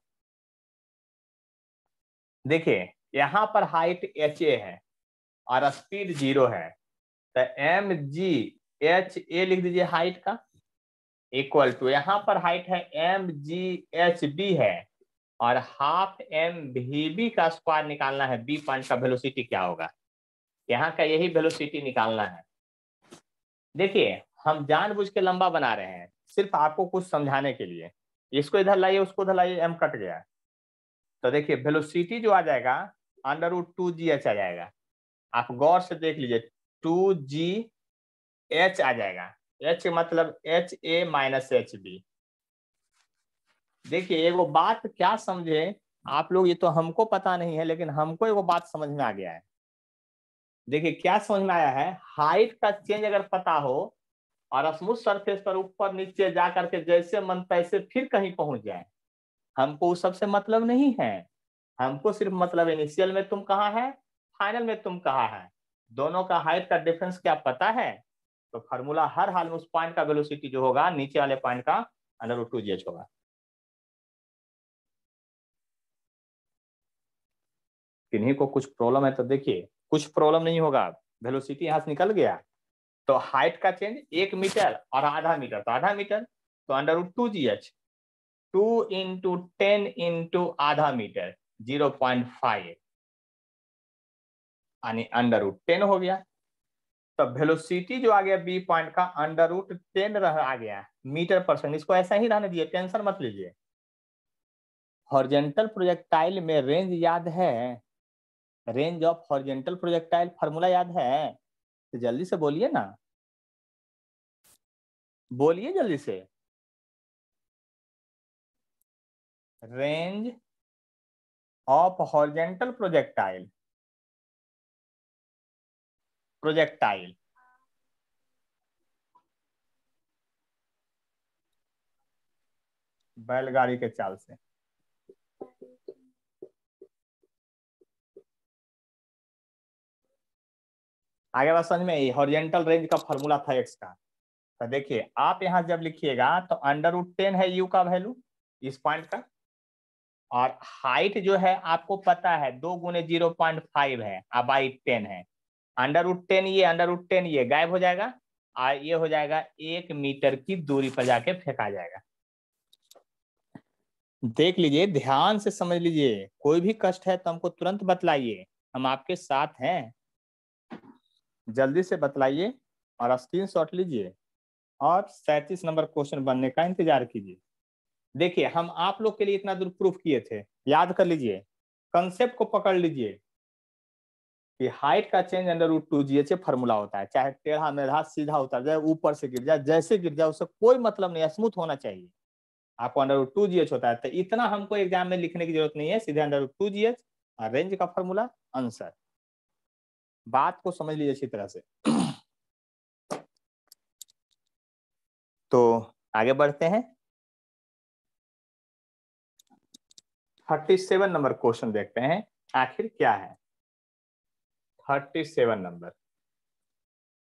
देखिए यहां पर हाइट एच ए है और स्पीड जीरो है तो एम जी एच ए लिख दीजिए हाइट का इक्वल टू यहाँ पर हाइट है एम जी एच बी है और हाफ एम भी बी का स्क्वायर निकालना है बी पॉइंट का वेलोसिटी क्या होगा यहाँ का यही वेलोसिटी निकालना है देखिए हम जानबूझ के लंबा बना रहे हैं सिर्फ आपको कुछ समझाने के लिए इसको इधर लाइए उसको उधर लाइए एम कट गया तो देखिए वेलोसिटी जो आ जाएगा under root two G H आ जाएगा आप गौर से देख लीजिए टू जी एच आ जाएगा एच मतलब H A minus H B देखिए एक वो बात क्या समझे आप लोग ये तो हमको पता नहीं है लेकिन हमको एक वो बात समझ में आ गया है देखिए क्या समझ में आया है हाइट का चेंज अगर पता हो और स्मूथ सरफेस पर ऊपर नीचे जा करके जैसे मन पैसे फिर कहीं पहुंच जाए हमको उस सबसे मतलब नहीं है हमको सिर्फ मतलब इनिशियल में तुम कहाँ है फाइनल में तुम कहाँ है दोनों का हाइट का डिफरेंस क्या पता है तो फार्मूला हर हाल में उस पॉइंट का वेलोसिटी जो होगा नीचे वाले पॉइंट का under root two G H होगा किन्हीं को कुछ प्रॉब्लम है तो देखिए कुछ प्रॉब्लम नहीं होगा वेलोसिटी यहां से निकल गया तो हाइट का चेंज एक मीटर और आधा मीटर तो आधा मीटर तो under root two G H two into ten into आधा मीटर जीरो पॉइंट फाइव यानी अंडर रूट टेन हो गया तो वेलोसिटी जो आ गया बी पॉइंट का अंडर रूट टेन रह आ गया मीटर पर सेकंड इसको ऐसा ही रहने दिए टेंशन मत लीजिए हॉर्जेंटल प्रोजेक्टाइल में रेंज याद है range of horizontal projectile formula याद है तो जल्दी से बोलिए ना बोलिए जल्दी से range of horizontal projectile projectile बैलगाड़ी के चाल से आगे बात समझ में हॉरिजेंटल रेंज का फॉर्मूला था एक्स का तो देखिए आप यहां जब लिखिएगा तो अंडर रूट टेन है यू का वैल्यू इस पॉइंट का और हाइट जो है आपको पता है दो गुने जीरो पॉइंट फाइव है और बाई टेन है अंडर उड टेन ये अंडर उड टेन ये गायब हो जाएगा और ये हो जाएगा एक मीटर की दूरी पर जाके फेंका जाएगा देख लीजिए ध्यान से समझ लीजिए कोई भी कष्ट है तो हमको तुरंत बतलाइए हम आपके साथ हैं जल्दी से बतलाइए और स्क्रीन शॉट लीजिए और सैतीस नंबर क्वेश्चन बनने का इंतजार कीजिए देखिए हम आप लोग के लिए इतना दूर प्रूफ किए थे याद कर लीजिए कंसेप्ट को पकड़ लीजिए कि हाइट का change under root two G H A formula होता है चाहे टेढ़ा मेढ़ा सीधा उतर जाए ऊपर से गिर जाए जैसे गिर जाए उससे कोई मतलब नहीं स्मूथ होना चाहिए आपको under root two G H होता है तो इतना हमको एग्जाम में लिखने की जरूरत नहीं है सीधे under root two G H और रेंज का फॉर्मूला आंसर बात को समझ लीजिए अच्छी तरह से तो आगे बढ़ते हैं थर्टी सेवन नंबर क्वेश्चन देखते हैं आखिर क्या है थर्टी सेवन नंबर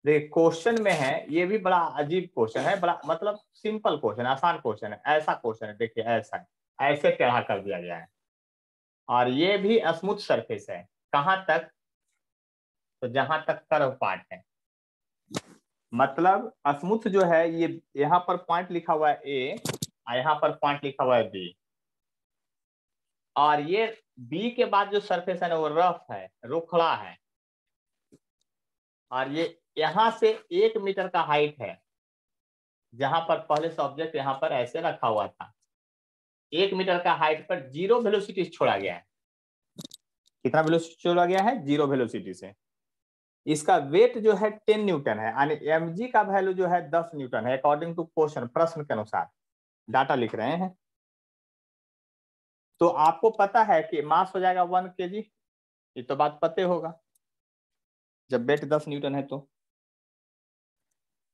देखिए क्वेश्चन में है ये भी बड़ा अजीब क्वेश्चन है बड़ा मतलब सिंपल क्वेश्चन आसान क्वेश्चन है ऐसा क्वेश्चन है देखिए ऐसा है ऐसे टेढ़ा कर दिया गया है और ये भी स्मूथ सरफेस है कहाँ तक तो जहां तक कर्व पार्ट है मतलब स्मूथ जो है ये यहाँ पर पॉइंट लिखा हुआ है ए और यहाँ पर पॉइंट लिखा हुआ है बी और ये बी के बाद जो सरफेस है ना वो रफ है रुखड़ा है और ये यहां से एक मीटर का हाइट है जहां पर पहले सब्जेक्ट यहां पर ऐसे रखा हुआ था एक मीटर का हाइट पर जीरो वेलोसिटी छोड़ा गया है कितना वेलोसिटी छोड़ा गया है जीरो वेलोसिटी से इसका वेट जो है टेन न्यूटन है यानी एम का वैल्यू जो है दस न्यूटन है अकॉर्डिंग टू क्वेश्चन प्रश्न के अनुसार डाटा लिख रहे हैं तो आपको पता है कि मास हो जाएगा वन के जी ये तो बात पते होगा जब बेट दस न्यूटन है तो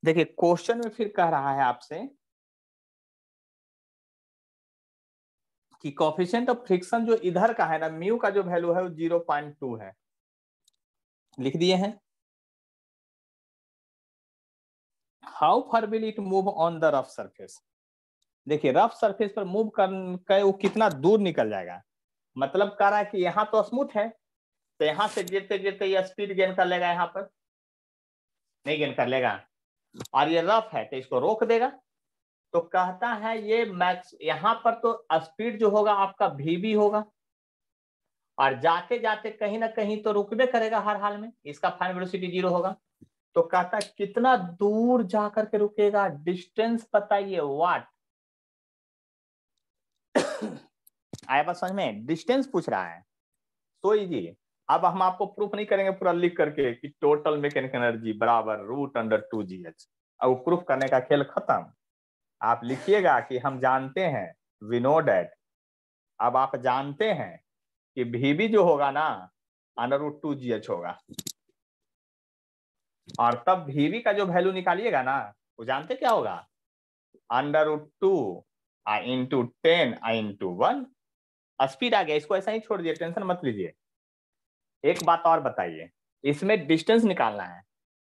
देखिए क्वेश्चन में फिर कह रहा है आपसे कि कॉफिशियंट ऑफ फ्रिक्शन जो इधर का है ना म्यू का जो वैल्यू है वो जीरो पॉइंट टू है लिख दिए हैं how far will it move on the rough surface देखिए रफ सरफेस पर मूव कर, कर वो कितना दूर निकल जाएगा मतलब कह रहा है कि यहाँ तो स्मूथ है तो यहां से गिरते गिरते यह स्पीड गेन कर लेगा यहाँ पर नहीं गेन कर लेगा और ये रफ है तो इसको रोक देगा तो कहता है ये मैक्स यहां पर तो स्पीड जो होगा आपका भी भी होगा और जाते जाते कहीं ना कहीं तो रुकबे करेगा हर हाल में इसका फाइन वेलोसिटी जीरो होगा तो कहता है कितना दूर जा करके रुकेगा डिस्टेंस बताइए वाट (coughs) आया बात समझ में डिस्टेंस पूछ रहा है सो इजी अब हम आपको प्रूफ नहीं करेंगे पूरा लिख करके कि टोटल मैकेनिक एनर्जी बराबर root under two G H अब प्रूफ करने का खेल खत्म आप लिखिएगा कि हम जानते हैं वी नो डेट अब आप जानते हैं कि भीबी जो होगा ना under root two G H होगा और तब भीवी का जो वैल्यू निकालिएगा ना वो जानते क्या होगा under root two I into ten I into one speed आ गया इसको ऐसा ही छोड़ दिए टेंशन मत लीजिए एक बात और बताइए इसमें डिस्टेंस निकालना है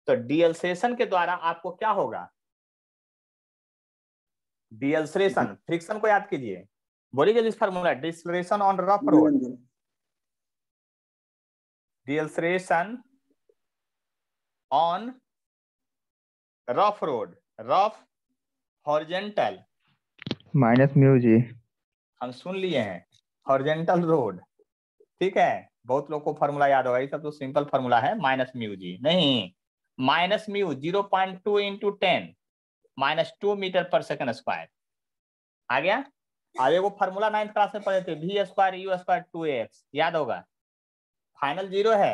तो डीएलसेशन के द्वारा आपको क्या होगा डीएलसेशन फ्रिक्शन को याद कीजिए बोलिए जिस formula deceleration on rough road deceleration on rough road rough horizontal minus mu G हम सुन लिए हैं हॉर्जेंटल रोड ठीक है बहुत लोगों को फॉर्मूला याद होगा ये सब तो सिंपल फॉर्मूला है माइनस म्यू जी नहीं minus mu zero point two into ten minus two metre per second square आ गया अब एगो फॉर्मूला नाइन्थ क्लास में पढ़े थे V square U square two X याद होगा फाइनल जीरो है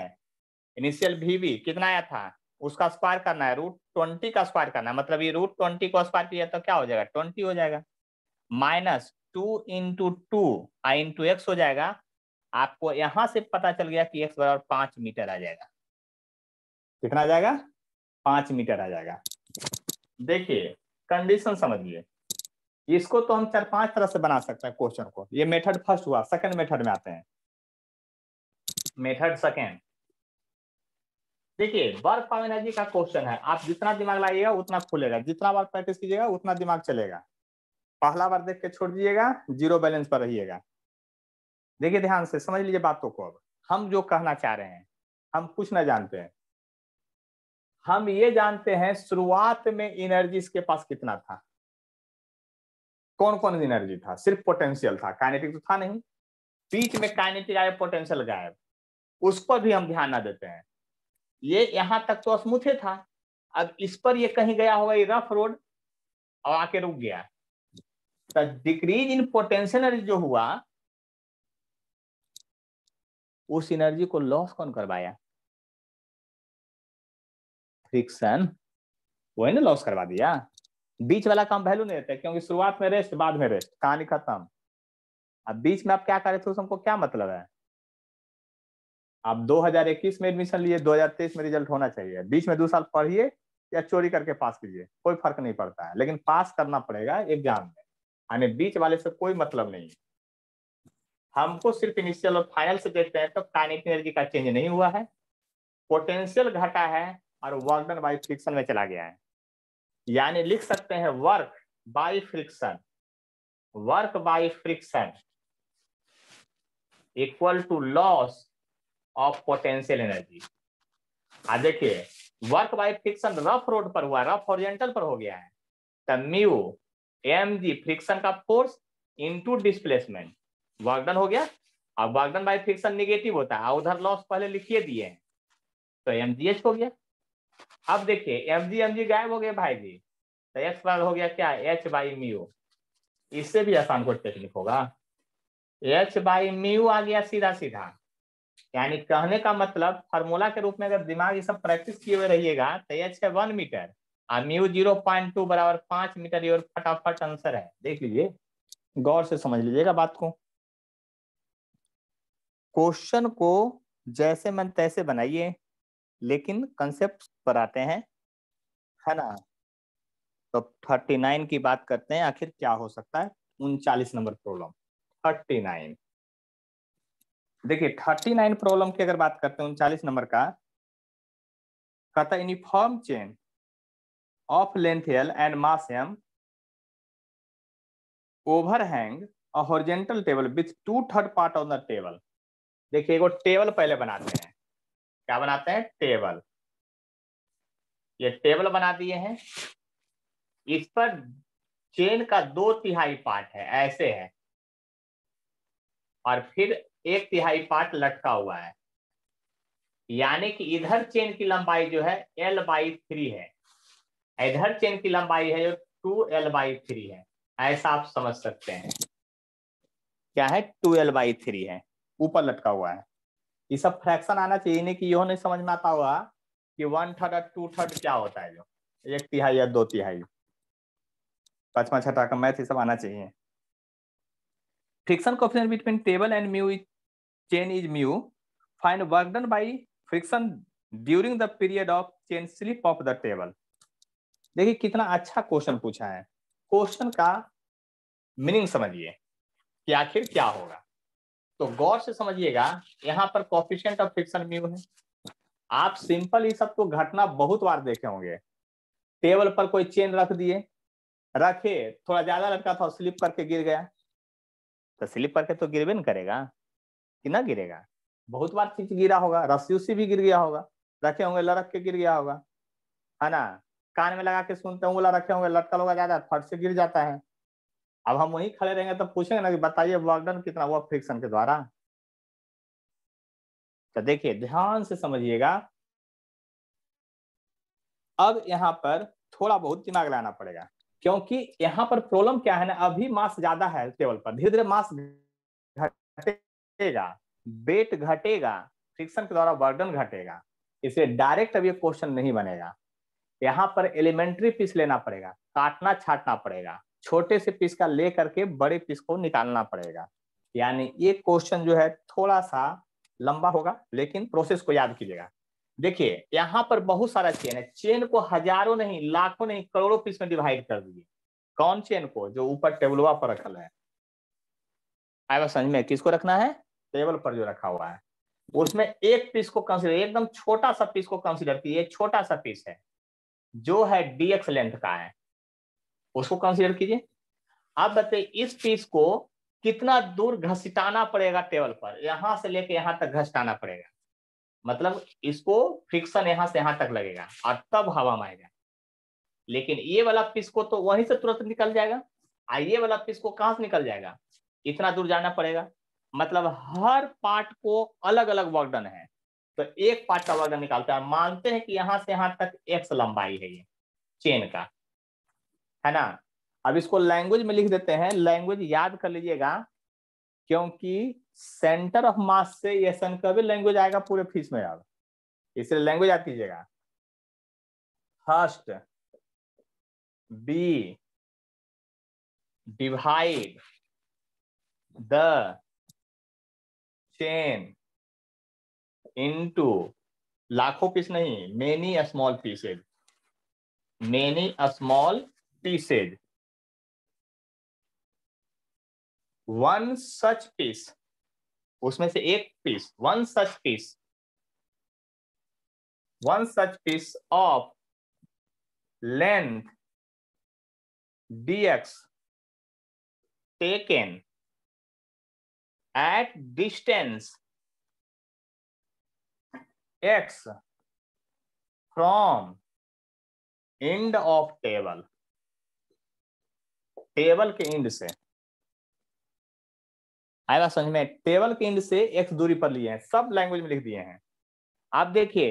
इनिशियल वी वी कितना आया था उसका स्क्वायर करना है रूट ट्वेंटी का स्क्वायर करना है मतलब ये रूट ट्वेंटी को स्क्वायर किया तो क्या हो जाएगा ट्वेंटी हो जाएगा minus two into two I into X हो जाएगा आपको यहां से पता चल गया कि एक्स बराबर पांच मीटर आ जाएगा कितना आ जाएगा पांच मीटर आ जाएगा देखिए कंडीशन समझिए इसको तो हम चार पांच तरह से बना सकते हैं क्वेश्चन को ये मेथड फर्स्ट हुआ सेकंड मेथड में आते हैं मेथड सेकंड देखिए वर्क पावर एनर्जी का क्वेश्चन है आप जितना दिमाग लाइएगा उतना खुलेगा जितना बार प्रैक्टिस कीजिएगा उतना दिमाग चलेगा पहला बार देख के छोड़ दीजिएगा जीरो बैलेंस पर रहिएगा देखिए ध्यान से समझ लीजिए बातों को अब हम जो कहना चाह रहे हैं हम कुछ ना जानते हैं हम ये जानते हैं शुरुआत में एनर्जी इसके पास कितना था कौन कौन एनर्जी था सिर्फ पोटेंशियल था काइनेटिक तो था नहीं बीच में काइनेटिक आए पोटेंशियल गायब उस पर भी हम ध्यान ना देते हैं ये यहां तक तो स्मूथे था अब इस पर ये कहीं गया होगा ये रफ रोड और आके रुक गया तो डिक्रीज इन पोटेंशियल एनर्जी जो हुआ उस एनर्जी को लॉस कौन करवाया फ्रिक्शन वही ना लॉस करवा दिया बीच वाला काम वैल्यू नहीं देते क्योंकि शुरुआत में रेस्ट बाद में रेस्ट कहानी खत्म अब बीच में आप क्या रहे थे उसको क्या मतलब है आप 2021 में एडमिशन लिए 2023 में रिजल्ट होना चाहिए बीच में दो साल पढ़िए या चोरी करके पास कीजिए कोई फर्क नहीं पड़ता है लेकिन पास करना पड़ेगा एग्जाम में यानी बीच वाले से कोई मतलब नहीं है हमको सिर्फ इनिशियल और फाइनल से देखते हैं तो काइनेटिक एनर्जी का चेंज नहीं हुआ है पोटेंशियल घटा है और वर्क डन बाई फ्रिक्शन में चला गया है यानी लिख सकते हैं work by friction work by friction equal to loss of potential energy आज देखिए work by friction rough road पर हुआ रफ ओरिएंटल पर हो गया है तो म्यू एम जी फ्रिक्शन का फोर्स इनटू डिस्प्लेसमेंट वर्कडन हो गया अब work done done by friction negative होता है उधर लॉस पहले लिखिए दिए हैं तो एम हो गया अब देखिए एम जी एम जी गायब हो गया भाई जी तो एक्स बार हो गया क्या एच बाई म्यू इससे भी आसान को टेक्निक होगा एच बाई म्यू आ गया सीधा सीधा यानी कहने का मतलब फार्मूला के रूप में अगर दिमाग ये सब प्रैक्टिस किए हुए रहिएगा तो एच है वन मीटर और म्यू जीरो पॉइंट टू बराबर पांच मीटर ये और फटाफट आंसर है देख लीजिए गौर से समझ लीजिएगा बात को क्वेश्चन को जैसे मन तैसे बनाइए लेकिन कंसेप्ट पर आते हैं है ना तो थर्टी नाइन की बात करते हैं आखिर क्या हो सकता है उनचालीस नंबर प्रॉब्लम थर्टी नाइन देखिए थर्टी नाइन प्रॉब्लम की अगर बात करते हैं उनचालीस नंबर का कहता uniform chain of L and मासियम overhang a horizontal table with two third part of the table देखिए एगो टेबल पहले बनाते हैं क्या बनाते हैं टेबल ये टेबल बना दिए हैं इस पर चेन का दो तिहाई पार्ट है ऐसे है और फिर एक तिहाई पार्ट लटका हुआ है यानी कि इधर चेन की लंबाई जो है एल बाई थ्री है इधर चेन की लंबाई है जो टू एल बाई थ्री है ऐसा आप समझ सकते हैं क्या है टू एल बाई थ्री है ऊपर लटका हुआ है ये सब फ्रैक्शन आना चाहिए नहीं कि यो नहीं समझ में आता हुआ कि वन थर्ड और टू थर्ड क्या होता है जो एक तिहाई या दो तिहाई पांचवा छठा का मैथ ये सब आना चाहिए friction coefficient between table and mu is chain is mu find work done by friction during the period of chain slip off the table देखिए कितना अच्छा क्वेश्चन पूछा है क्वेश्चन का मीनिंग समझिए कि आखिर क्या होगा तो गौर से समझिएगा यहाँ पर कॉफिशियंट ऑफ फ्रिक्शन म्यू है आप सिंपल ये सब तो घटना बहुत बार देखे होंगे टेबल पर कोई चेन रख दिए रखे थोड़ा ज्यादा लटका था स्लिप करके गिर गया तो स्लिप करके तो गिरवे न करेगा कि ना गिरेगा बहुत बार चीज गिरा होगा रस्सी उसी भी गिर गया होगा रखे होंगे लड़क के गिर गया होगा है ना कान में लगा के सुनते होंगे वो रखे होंगे लटका होगा ज्यादा फट से गिर जाता है अब हम वहीं खड़े रहेंगे तो पूछेंगे ना कि बताइए वर्कडन कितना हुआ फ्रिक्शन के द्वारा तो देखिए ध्यान से समझिएगा अब यहाँ पर थोड़ा बहुत दिमाग लगाना पड़ेगा क्योंकि यहाँ पर प्रॉब्लम क्या है ना अभी मास ज्यादा है टेबल पर धीरे धीरे मास घटेगा वेट घटेगा फ्रिक्शन के द्वारा वर्कडन घटेगा इसलिए डायरेक्ट अब ये क्वेश्चन नहीं बनेगा यहाँ पर एलिमेंट्री पीस लेना पड़ेगा काटना छाटना पड़ेगा छोटे से पीस का ले करके बड़े पीस को निकालना पड़ेगा यानी ये क्वेश्चन जो है थोड़ा सा लंबा होगा लेकिन प्रोसेस को याद कीजिएगा देखिए यहाँ पर बहुत सारा चेन है चेन को हजारों नहीं लाखों नहीं करोड़ों पीस में डिवाइड कर दिए कौन चेन को जो ऊपर टेबलवा पर रखल है आया बात समझ में किसको रखना है टेबल पर जो रखा हुआ है उसमें एक पीस को कंसिडर एकदम छोटा सा पीस को कंसिडर कीजिए छोटा सा पीस है जो है डीएक्स लेंथ का है उसको कंसिडर कीजिए आप बताइए इस पीस को कितना दूर घसीटाना पड़ेगा टेबल पर यहां से लेके यहां तक घसटाना पड़ेगा मतलब इसको फ्रिक्शन यहां से यहां तक लगेगा और तब हवा में आएगा लेकिन ये वाला पीस को तो वहीं से तुरंत निकल जाएगा और ये वाला पीस को कहां से निकल जाएगा इतना दूर जाना पड़ेगा मतलब हर पार्ट को अलग अलग वर्कडन है तो एक पार्ट का वर्कडन निकालता है मानते हैं कि यहां से यहां तक एक्स लंबाई है ये चेन का है ना अब इसको लैंग्वेज में लिख देते हैं लैंग्वेज याद कर लीजिएगा क्योंकि सेंटर ऑफ मास से यह सन भी लैंग्वेज आएगा पूरे फीस में अब इसलिए लैंग्वेज याद कीजिएगा first be divide the chain into लाखों पीस नहीं many small pieces many small pieces. One such piece उसमें से एक piece one such piece one such piece of length dx taken at distance x from end of table table के end से आई बात समझ में टेबल के इंड से एक्स दूरी पर लिए हैं सब लैंग्वेज में लिख दिए हैं आप देखिए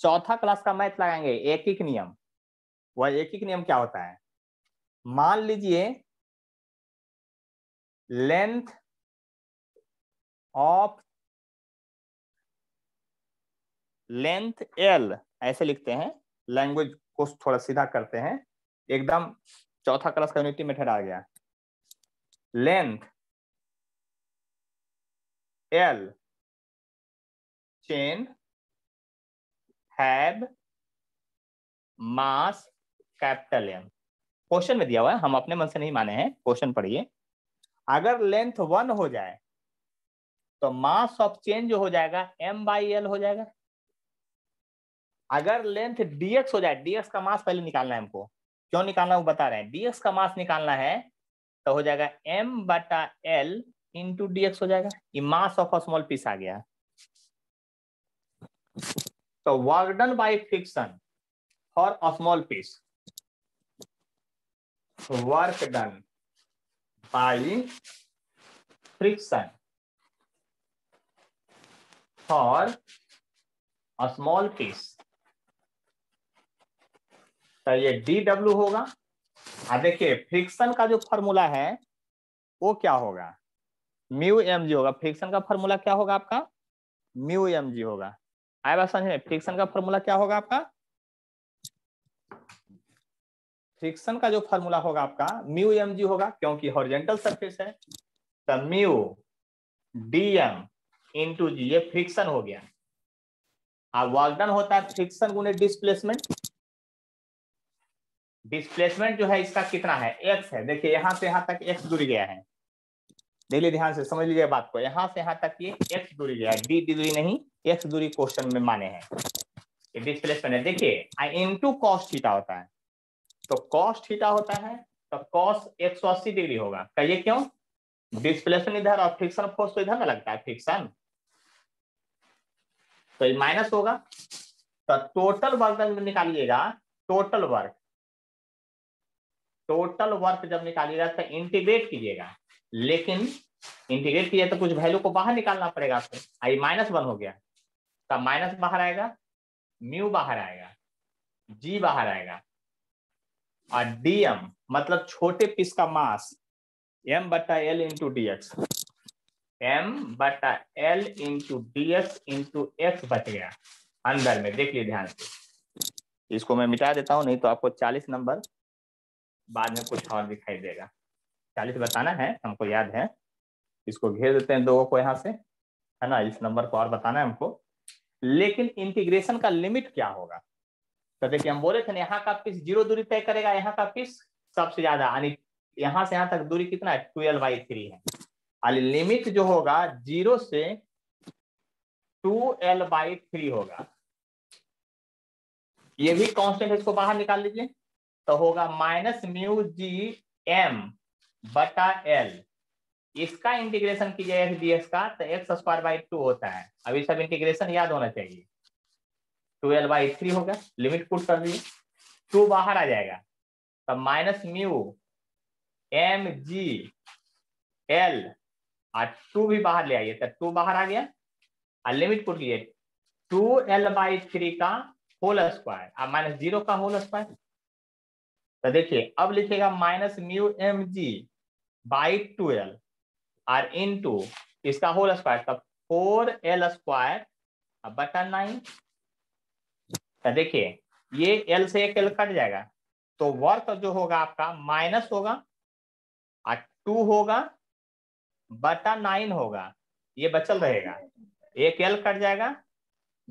चौथा क्लास का मैथ लगाएंगे एक एक नियम वह एक एक नियम क्या होता है मान लीजिए लेंथ ऑफ लेंथ एल ऐसे लिखते हैं लैंग्वेज को थोड़ा सीधा करते हैं एकदम चौथा क्लास कम्युनिटी मेथड आ गया लेंथ एल चेन हैब मास कैपिटल एम क्वेश्चन में दिया हुआ है हम अपने मन से नहीं माने हैं क्वेश्चन पढ़िए अगर लेंथ वन हो जाए तो मास ऑफ चेन जो हो जाएगा एम बाई एल हो जाएगा अगर लेंथ डीएक्स हो जाए डीएक्स का मास पहले निकालना है हमको क्यों निकालना वो बता रहे हैं dx का मास निकालना है तो हो जाएगा m बटा एल इंटू डीएक्स हो जाएगा ये mass of a small piece आ गया तो work done by friction for a small piece work done by friction for a small तो ये डी डब्ल्यू होगा और देखिए फ्रिक्शन का जो फॉर्मूला है वो क्या होगा म्यू एम जी होगा फ्रिक्शन का फॉर्मूला क्या होगा आपका म्यू एम जी होगा आए बात समझ में फ्रिक्शन का फॉर्मूला क्या होगा आपका फ्रिक्शन का जो फॉर्मूला होगा आपका म्यू एम जी होगा क्योंकि हॉरिजेंटल सरफेस है तो mu D M into G ये फ्रिक्शन हो गया अब वर्कडन होता है फ्रिक्शन गुने डिस्प्लेसमेंट डिस्प्लेसमेंट जो है इसका कितना है एक्स है देखिए यहां से यहां तक एक्स दूरी गया है देखिए ध्यान से समझ लीजिए बात को यहां से यहां तक ये एक्स दूरी गया है डी दूरी नहीं एक्स दूरी क्वेश्चन में माने हैं ये डिस्प्लेसमेंट है देखिए आई इन टू थीटा होता है तो कॉस्ट थीटा होता है तो कॉस एक डिग्री होगा कहिए क्यों डिस्प्लेसमेंट इधर और फ्रिक्शन फोर्स तो इधर ना लगता है फ्रिक्शन तो ये माइनस होगा तो टोटल वर्क निकालिएगा टोटल वर्क टोटल वर्क जब निकालिएगा तो इंटीग्रेट कीजिएगा लेकिन इंटीग्रेट किया तो कुछ वैल्यू को बाहर निकालना पड़ेगा आपको आई माइनस वन हो गया तब तो माइनस बाहर आएगा म्यू बाहर आएगा जी बाहर आएगा और डीएम मतलब छोटे पीस का मास एम बटा L into D X M बटा L into D X into X बच गया अंदर में देखिए ध्यान से इसको मैं मिटा देता हूं नहीं तो आपको 40 नंबर बाद में कुछ और दिखाई देगा चालीस बताना है हमको याद है इसको घेर देते हैं दो को यहाँ से है ना इस नंबर को और बताना है हमको लेकिन इंटीग्रेशन का लिमिट क्या होगा तो देखिए हम बोले थे ना यहाँ का पीस जीरो दूरी तय करेगा यहाँ का पीस सबसे ज्यादा यानी यहाँ से यहाँ तक दूरी कितना है ट्वेल्व बाई थ्री है और लिमिट जो होगा जीरो से टू एल बाई थ्री होगा ये भी कांस्टेंट है इसको बाहर निकाल लीजिए तो होगा माइनस म्यू जी एम बटा एल इसका इंटीग्रेशन कीजिए एक्स डी का तो एक्स स्क्वायर बाई टू होता है अभी सब इंटीग्रेशन याद होना चाहिए टू एल बाई थ्री होगा लिमिट पुट कर दीजिए टू बाहर आ जाएगा तो minus mu M G L और टू भी बाहर ले आइए तो टू बाहर आ गया और लिमिट पुट कीजिए टू एल बाई थ्री का होल स्क्वायर और माइनस जीरो का होल स्क्वायर तो देखिए अब लिखेगा minus mu M G by L आर इन टू इसका होल स्क्वायर तब फोर एल स्क्वायर बटन नाइन तो देखिए ये एल से एक एल कट जाएगा तो वर्क जो होगा आपका माइनस होगा और टू होगा बटा नाइन होगा ये बचल रहेगा एक एल कट जाएगा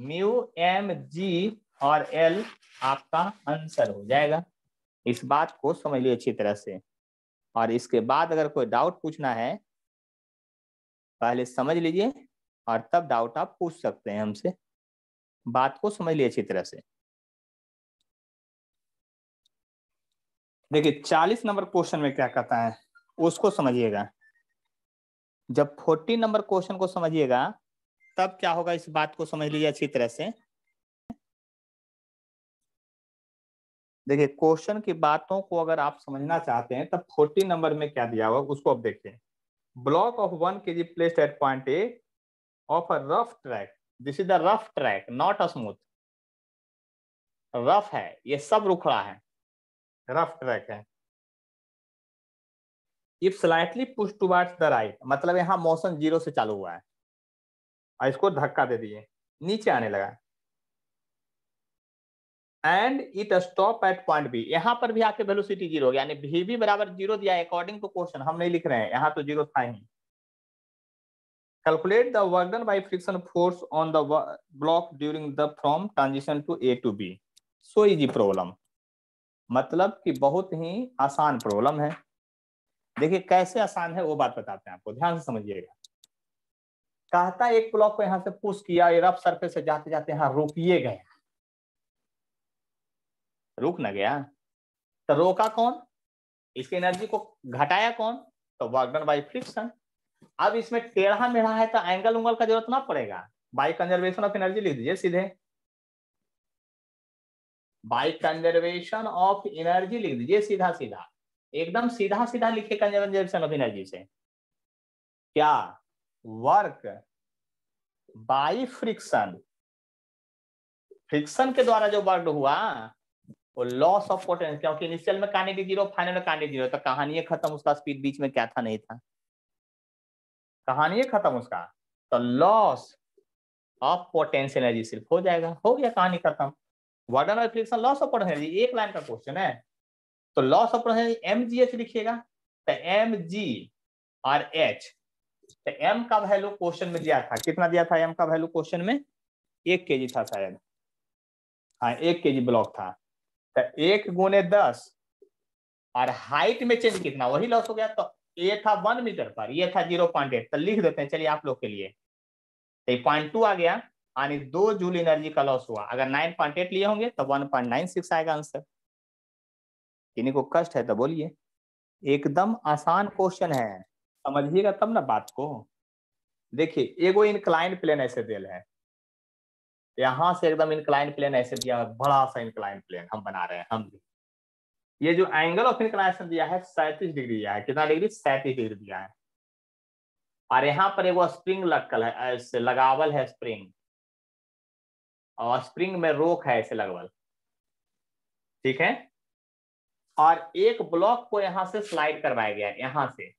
म्यू एम जी और एल आपका आंसर हो जाएगा इस बात को समझ लिए अच्छी तरह से और इसके बाद अगर कोई डाउट पूछना है पहले समझ लीजिए और तब डाउट आप पूछ सकते हैं हमसे बात को समझ लिए अच्छी तरह से देखिए चालीस नंबर क्वेश्चन में क्या कहता है उसको समझिएगा जब फोर्टी नंबर क्वेश्चन को समझिएगा तब क्या होगा इस बात को समझ लीजिए अच्छी तरह से देखिए क्वेश्चन की बातों को अगर आप समझना चाहते हैं तब फोर्टी नंबर में क्या दिया हुआ उसको आप देखिए block of one K G place at point A of a rough track this is the rough track not a smooth rough है ये सब रुखड़ा है रफ ट्रैक है if slightly push towards the right मतलब यहाँ motion zero से चालू हुआ है और इसको धक्का दे दिए नीचे आने लगा and it stop at point B यहाँ पर भी आके वेलोसिटी जीरो यानी भी बराबर जीरो दिया अकॉर्डिंग टू क्वेश्चन हम नहीं लिख रहे हैं यहाँ तो जीरो था ही calculate the work by friction force on the block during the from transition to A to B so easy problem मतलब कि बहुत ही आसान प्रॉब्लम है देखिए कैसे आसान है वो बात बताते हैं आपको ध्यान से समझिएगा कहता एक ब्लॉक को यहाँ से पुश किया ये रफ सरफेस से जाते जाते यहाँ रोकिए गए रुक ना गया तो रोका कौन इसकी एनर्जी को घटाया कौन तो वर्कडन बाई फ्रिक्शन अब इसमें टेढ़ा मेढ़ा है तो एंगल उंगल का जरूरत ना पड़ेगा बाई कंजर्वेशन ऑफ एनर्जी लिख दीजिए सीधे बाई कंजर्वेशन ऑफ एनर्जी लिख दीजिए सीधा सीधा एकदम सीधा सीधा लिखे कंजर्वेशन ऑफ एनर्जी से क्या वर्क बाई फ्रिक्शन फ्रिक्शन के द्वारा जो वर्क हुआ और लॉस ऑफ पोटेंशियल क्योंकि इनिशियल में कांडे जीरो फाइनल में कांडे जीरो तो कहानी खत्म उसका स्पीड बीच में क्या था नहीं था कहानी खत्म उसका तो लॉस ऑफ पोटेंशियल एनर्जी सिर्फ हो जाएगा हो गया कहानी खत्म वर्डन और friction loss of potential energy एक लाइन का क्वेश्चन है तो loss of potential M G H लिखिएगा तो एम जी और एच तो एम का वैल्यू क्वेश्चन में दिया था कितना दिया था एम का वैल्यू क्वेश्चन में एक के जी था शायद हाँ एक के जी ब्लॉक था तो एक गुने दस और हाइट में चेंज कितना वही लॉस हो गया तो ए था वन मीटर पर ये था जीरो पॉइंट एट तो लिख देते हैं चलिए आप लोग के लिए तो पॉइंट टू आ गया यानी दो जूल एनर्जी का लॉस हुआ अगर नाइन पॉइंट एट लिए होंगे तो वन पॉइंट नाइन सिक्स आएगा आंसर किन्हीं को कष्ट है तो बोलिए एकदम आसान क्वेश्चन है समझिएगा तब ना बात को देखिए एगो इनक्लाइन प्लेन ऐसे दिल है यहां से एकदम इंक्लाइन प्लेन ऐसे दिया है बड़ा सा इंक्लाइन प्लेन हम बना रहे हैं हम भी ये जो एंगल ऑफ इंक्लाइनेशन दिया है सैंतीस डिग्री दिया है कितना डिग्री सैंतीस डिग्री दिया है और यहाँ पर एगो स्प्रिंग लटकल है लगावल है स्प्रिंग और स्प्रिंग में रोक है ऐसे लगवल ठीक है और एक ब्लॉक को यहां से स्लाइड करवाया गया है यहां से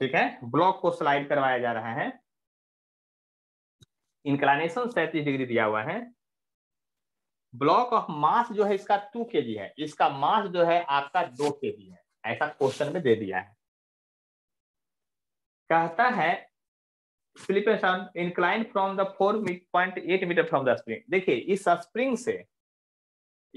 ठीक है ब्लॉक को स्लाइड करवाया जा रहा है इंक्लाइनेशन सैंतीस डिग्री दिया हुआ है ब्लॉक ऑफ मास जो है इसका टू के जी है इसका मास जो है आपका दो के जी है ऐसा क्वेश्चन में दे दिया है कहता है slip incline from the four point eight metre from the spring देखिए इस स्प्रिंग से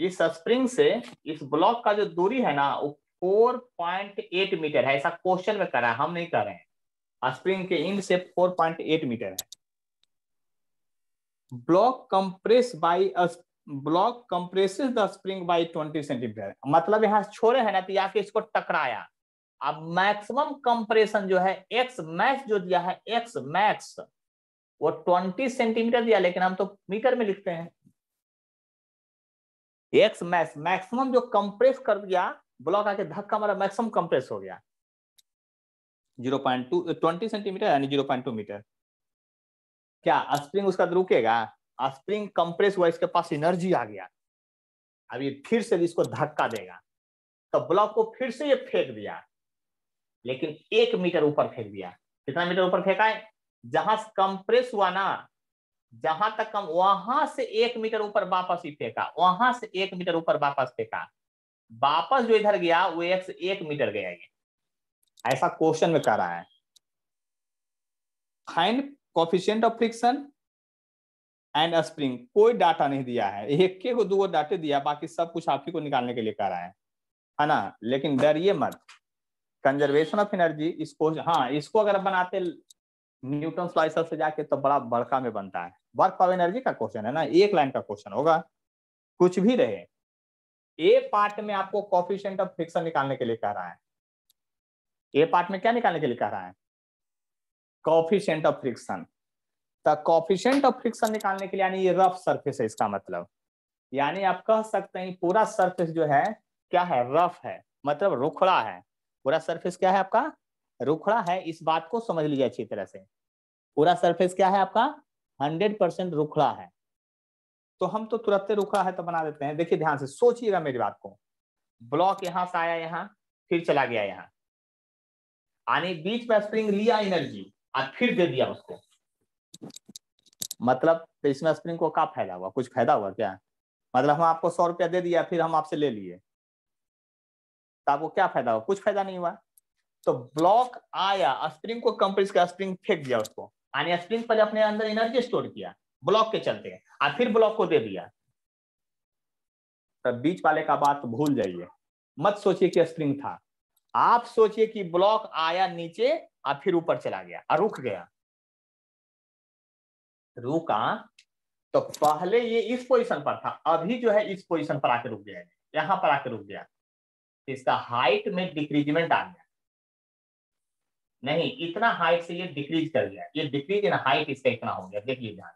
इस स्प्रिंग से इस ब्लॉक का जो दूरी है ना वो फोर पॉइंट एट मीटर है ऐसा क्वेश्चन में करा है हम नहीं कर रहे हैं स्प्रिंग के इंड से फोर पॉइंट एट मीटर है block compress by block compress the spring by twenty centimetre मतलब यहां छोड़े है ना तो यहाँ इसको टकराया अब मैक्सिमम कंप्रेशन जो है एक्स मैक्स जो दिया है एक्स मैक्स वो ट्वेंटी सेंटीमीटर दिया लेकिन हम तो मीटर में लिखते हैं एक्स मैक्स मैक्सिमम जो कंप्रेस कर दिया ब्लॉक आके धक्का मारा मैक्सिमम कंप्रेस हो गया zero point two twenty centimetre यानी जीरो पॉइंट टू मीटर क्या स्प्रिंग उसका रुकेगा स्प्रिंग कंप्रेस हुआ इसके पास एनर्जी आ गया अब ये फिर से इसको धक्का देगा तो ब्लॉक को फिर से ये फेंक दिया लेकिन एक मीटर ऊपर फेंक दिया कितना मीटर ऊपर फेंका है जहां कंप्रेस हुआ ना जहां तक कम वहां से एक मीटर ऊपर वापस ही फेंका वहां से एक मीटर ऊपर वापस फेंका वापस जो इधर गया वो एक से एक मीटर गया ये ऐसा क्वेश्चन में कह रहा है find coefficient of friction and spring कोई डाटा नहीं दिया है एक के को दो डाटे दिया बाकी सब कुछ आप ही को निकालने के लिए कर रहा है है ना लेकिन डर ये मत कंजर्वेशन ऑफ एनर्जी इसको हाँ इसको अगर बनाते न्यूटन स्लाइसर से जाके तो बड़ा बड़का में बनता है वर्क ऑफ एनर्जी का क्वेश्चन है ना एक लाइन का क्वेश्चन होगा कुछ भी रहे ए पार्ट में आपको कॉफिशियंट ऑफ फ्रिक्शन निकालने के लिए कह रहा है ए पार्ट में क्या निकालने के लिए कह रहा है कॉफिशेंट ऑफ फ्रिक्शन तो कॉफिशेंट ऑफ फ्रिक्शन निकालने के लिए यानी ये रफ सरफेस है इसका मतलब यानी आप कह सकते हैं पूरा सरफेस जो है क्या है रफ है मतलब रुखड़ा है पूरा सरफेस क्या है आपका रुखड़ा है इस बात को समझ लीजिए अच्छी तरह से पूरा सरफेस क्या है आपका हंड्रेड परसेंट रुखड़ा है तो हम तो तुरंत रुखड़ा है तो बना देते हैं देखिए ध्यान से सोचिएगा मेरी बात को ब्लॉक यहां से आया यहाँ फिर चला गया यहाँ यानी बीच में स्प्रिंग लिया एनर्जी आज फिर दे दिया उसको मतलब तो इसमें स्प्रिंग को क्या फायदा हुआ कुछ फायदा हुआ क्या मतलब हम आपको सौ रुपया दे दिया फिर हम आपसे ले लिए तो आपको क्या फायदा हुआ कुछ फायदा नहीं हुआ तो ब्लॉक आया स्प्रिंग को कंप्रेस किया स्प्रिंग फेंक दिया उसको यानी स्प्रिंग पहले अपने अंदर एनर्जी स्टोर किया ब्लॉक के चलते और फिर ब्लॉक को दे दिया तो बीच वाले का बात भूल जाइए मत सोचिए कि स्प्रिंग था आप सोचिए कि ब्लॉक आया नीचे और फिर ऊपर चला गया और रुक गया रुका तो पहले ये इस पोजीशन पर था अभी जो है इस पोजीशन पर आके रुक गया यहां पर आके रुक गया इसका हाइट में डिक्रीजमेंट आ गया नहीं इतना हाइट से ये डिक्रीज कर गया ये डिक्रीज इन हाइट इसका इतना हो गया देखिए ध्यान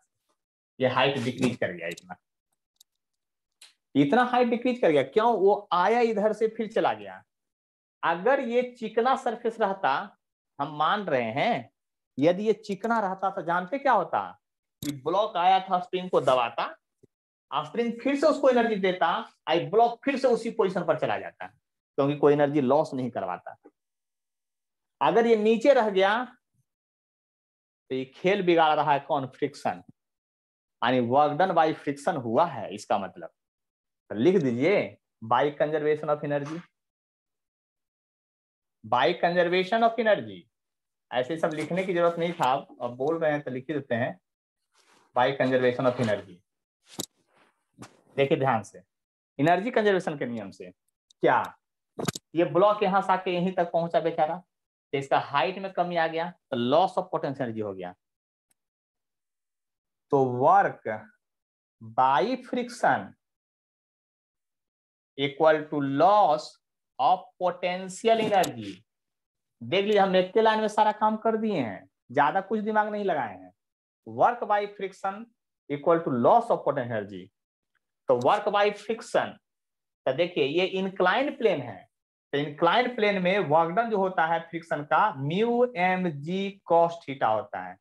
ये हाइट डिक्रीज कर गया इतना इतना हाइट डिक्रीज कर गया क्यों वो आया इधर से फिर चला गया अगर ये चिकना सरफेस रहता हम मान रहे हैं यदि ये चिकना रहता तो जानते क्या होता कि ब्लॉक आया था स्प्रिंग को दबाता स्प्रिंग फिर से उसको एनर्जी देता आई ब्लॉक फिर से उसी पोजिशन पर चला जाता क्योंकि कोई एनर्जी लॉस नहीं करवाता अगर ये नीचे रह गया तो ये खेल बिगाड़ रहा है कौन फ्रिक्शन यानी वर्कडन बाई फ्रिक्शन हुआ है इसका मतलब तो लिख दीजिए by conservation of energy by conservation of energy ऐसे सब लिखने की जरूरत नहीं था अब बोल रहे हैं तो लिख ही देते हैं बाय कंजर्वेशन ऑफ एनर्जी देखिए ध्यान से एनर्जी कंजर्वेशन के नियम से क्या ये ब्लॉक यहां से आके यहीं तक पहुंचा बेचारा तो इसका हाइट में कमी आ गया तो लॉस ऑफ पोटेंशियल एनर्जी हो गया तो work by friction equal to loss of potential energy देख लीजिए हम एकते लाइन में सारा काम कर दिए हैं ज्यादा कुछ दिमाग नहीं लगाए हैं work by friction equal to loss of potential energy तो वर्क बाई फ्रिक्शन तो देखिए ये इंक्लाइंड प्लेन है तो इंक्लाइंड प्लेन में वर्कडन जो होता है फ्रिक्शन का म्यू एम जी कॉस्टा होता है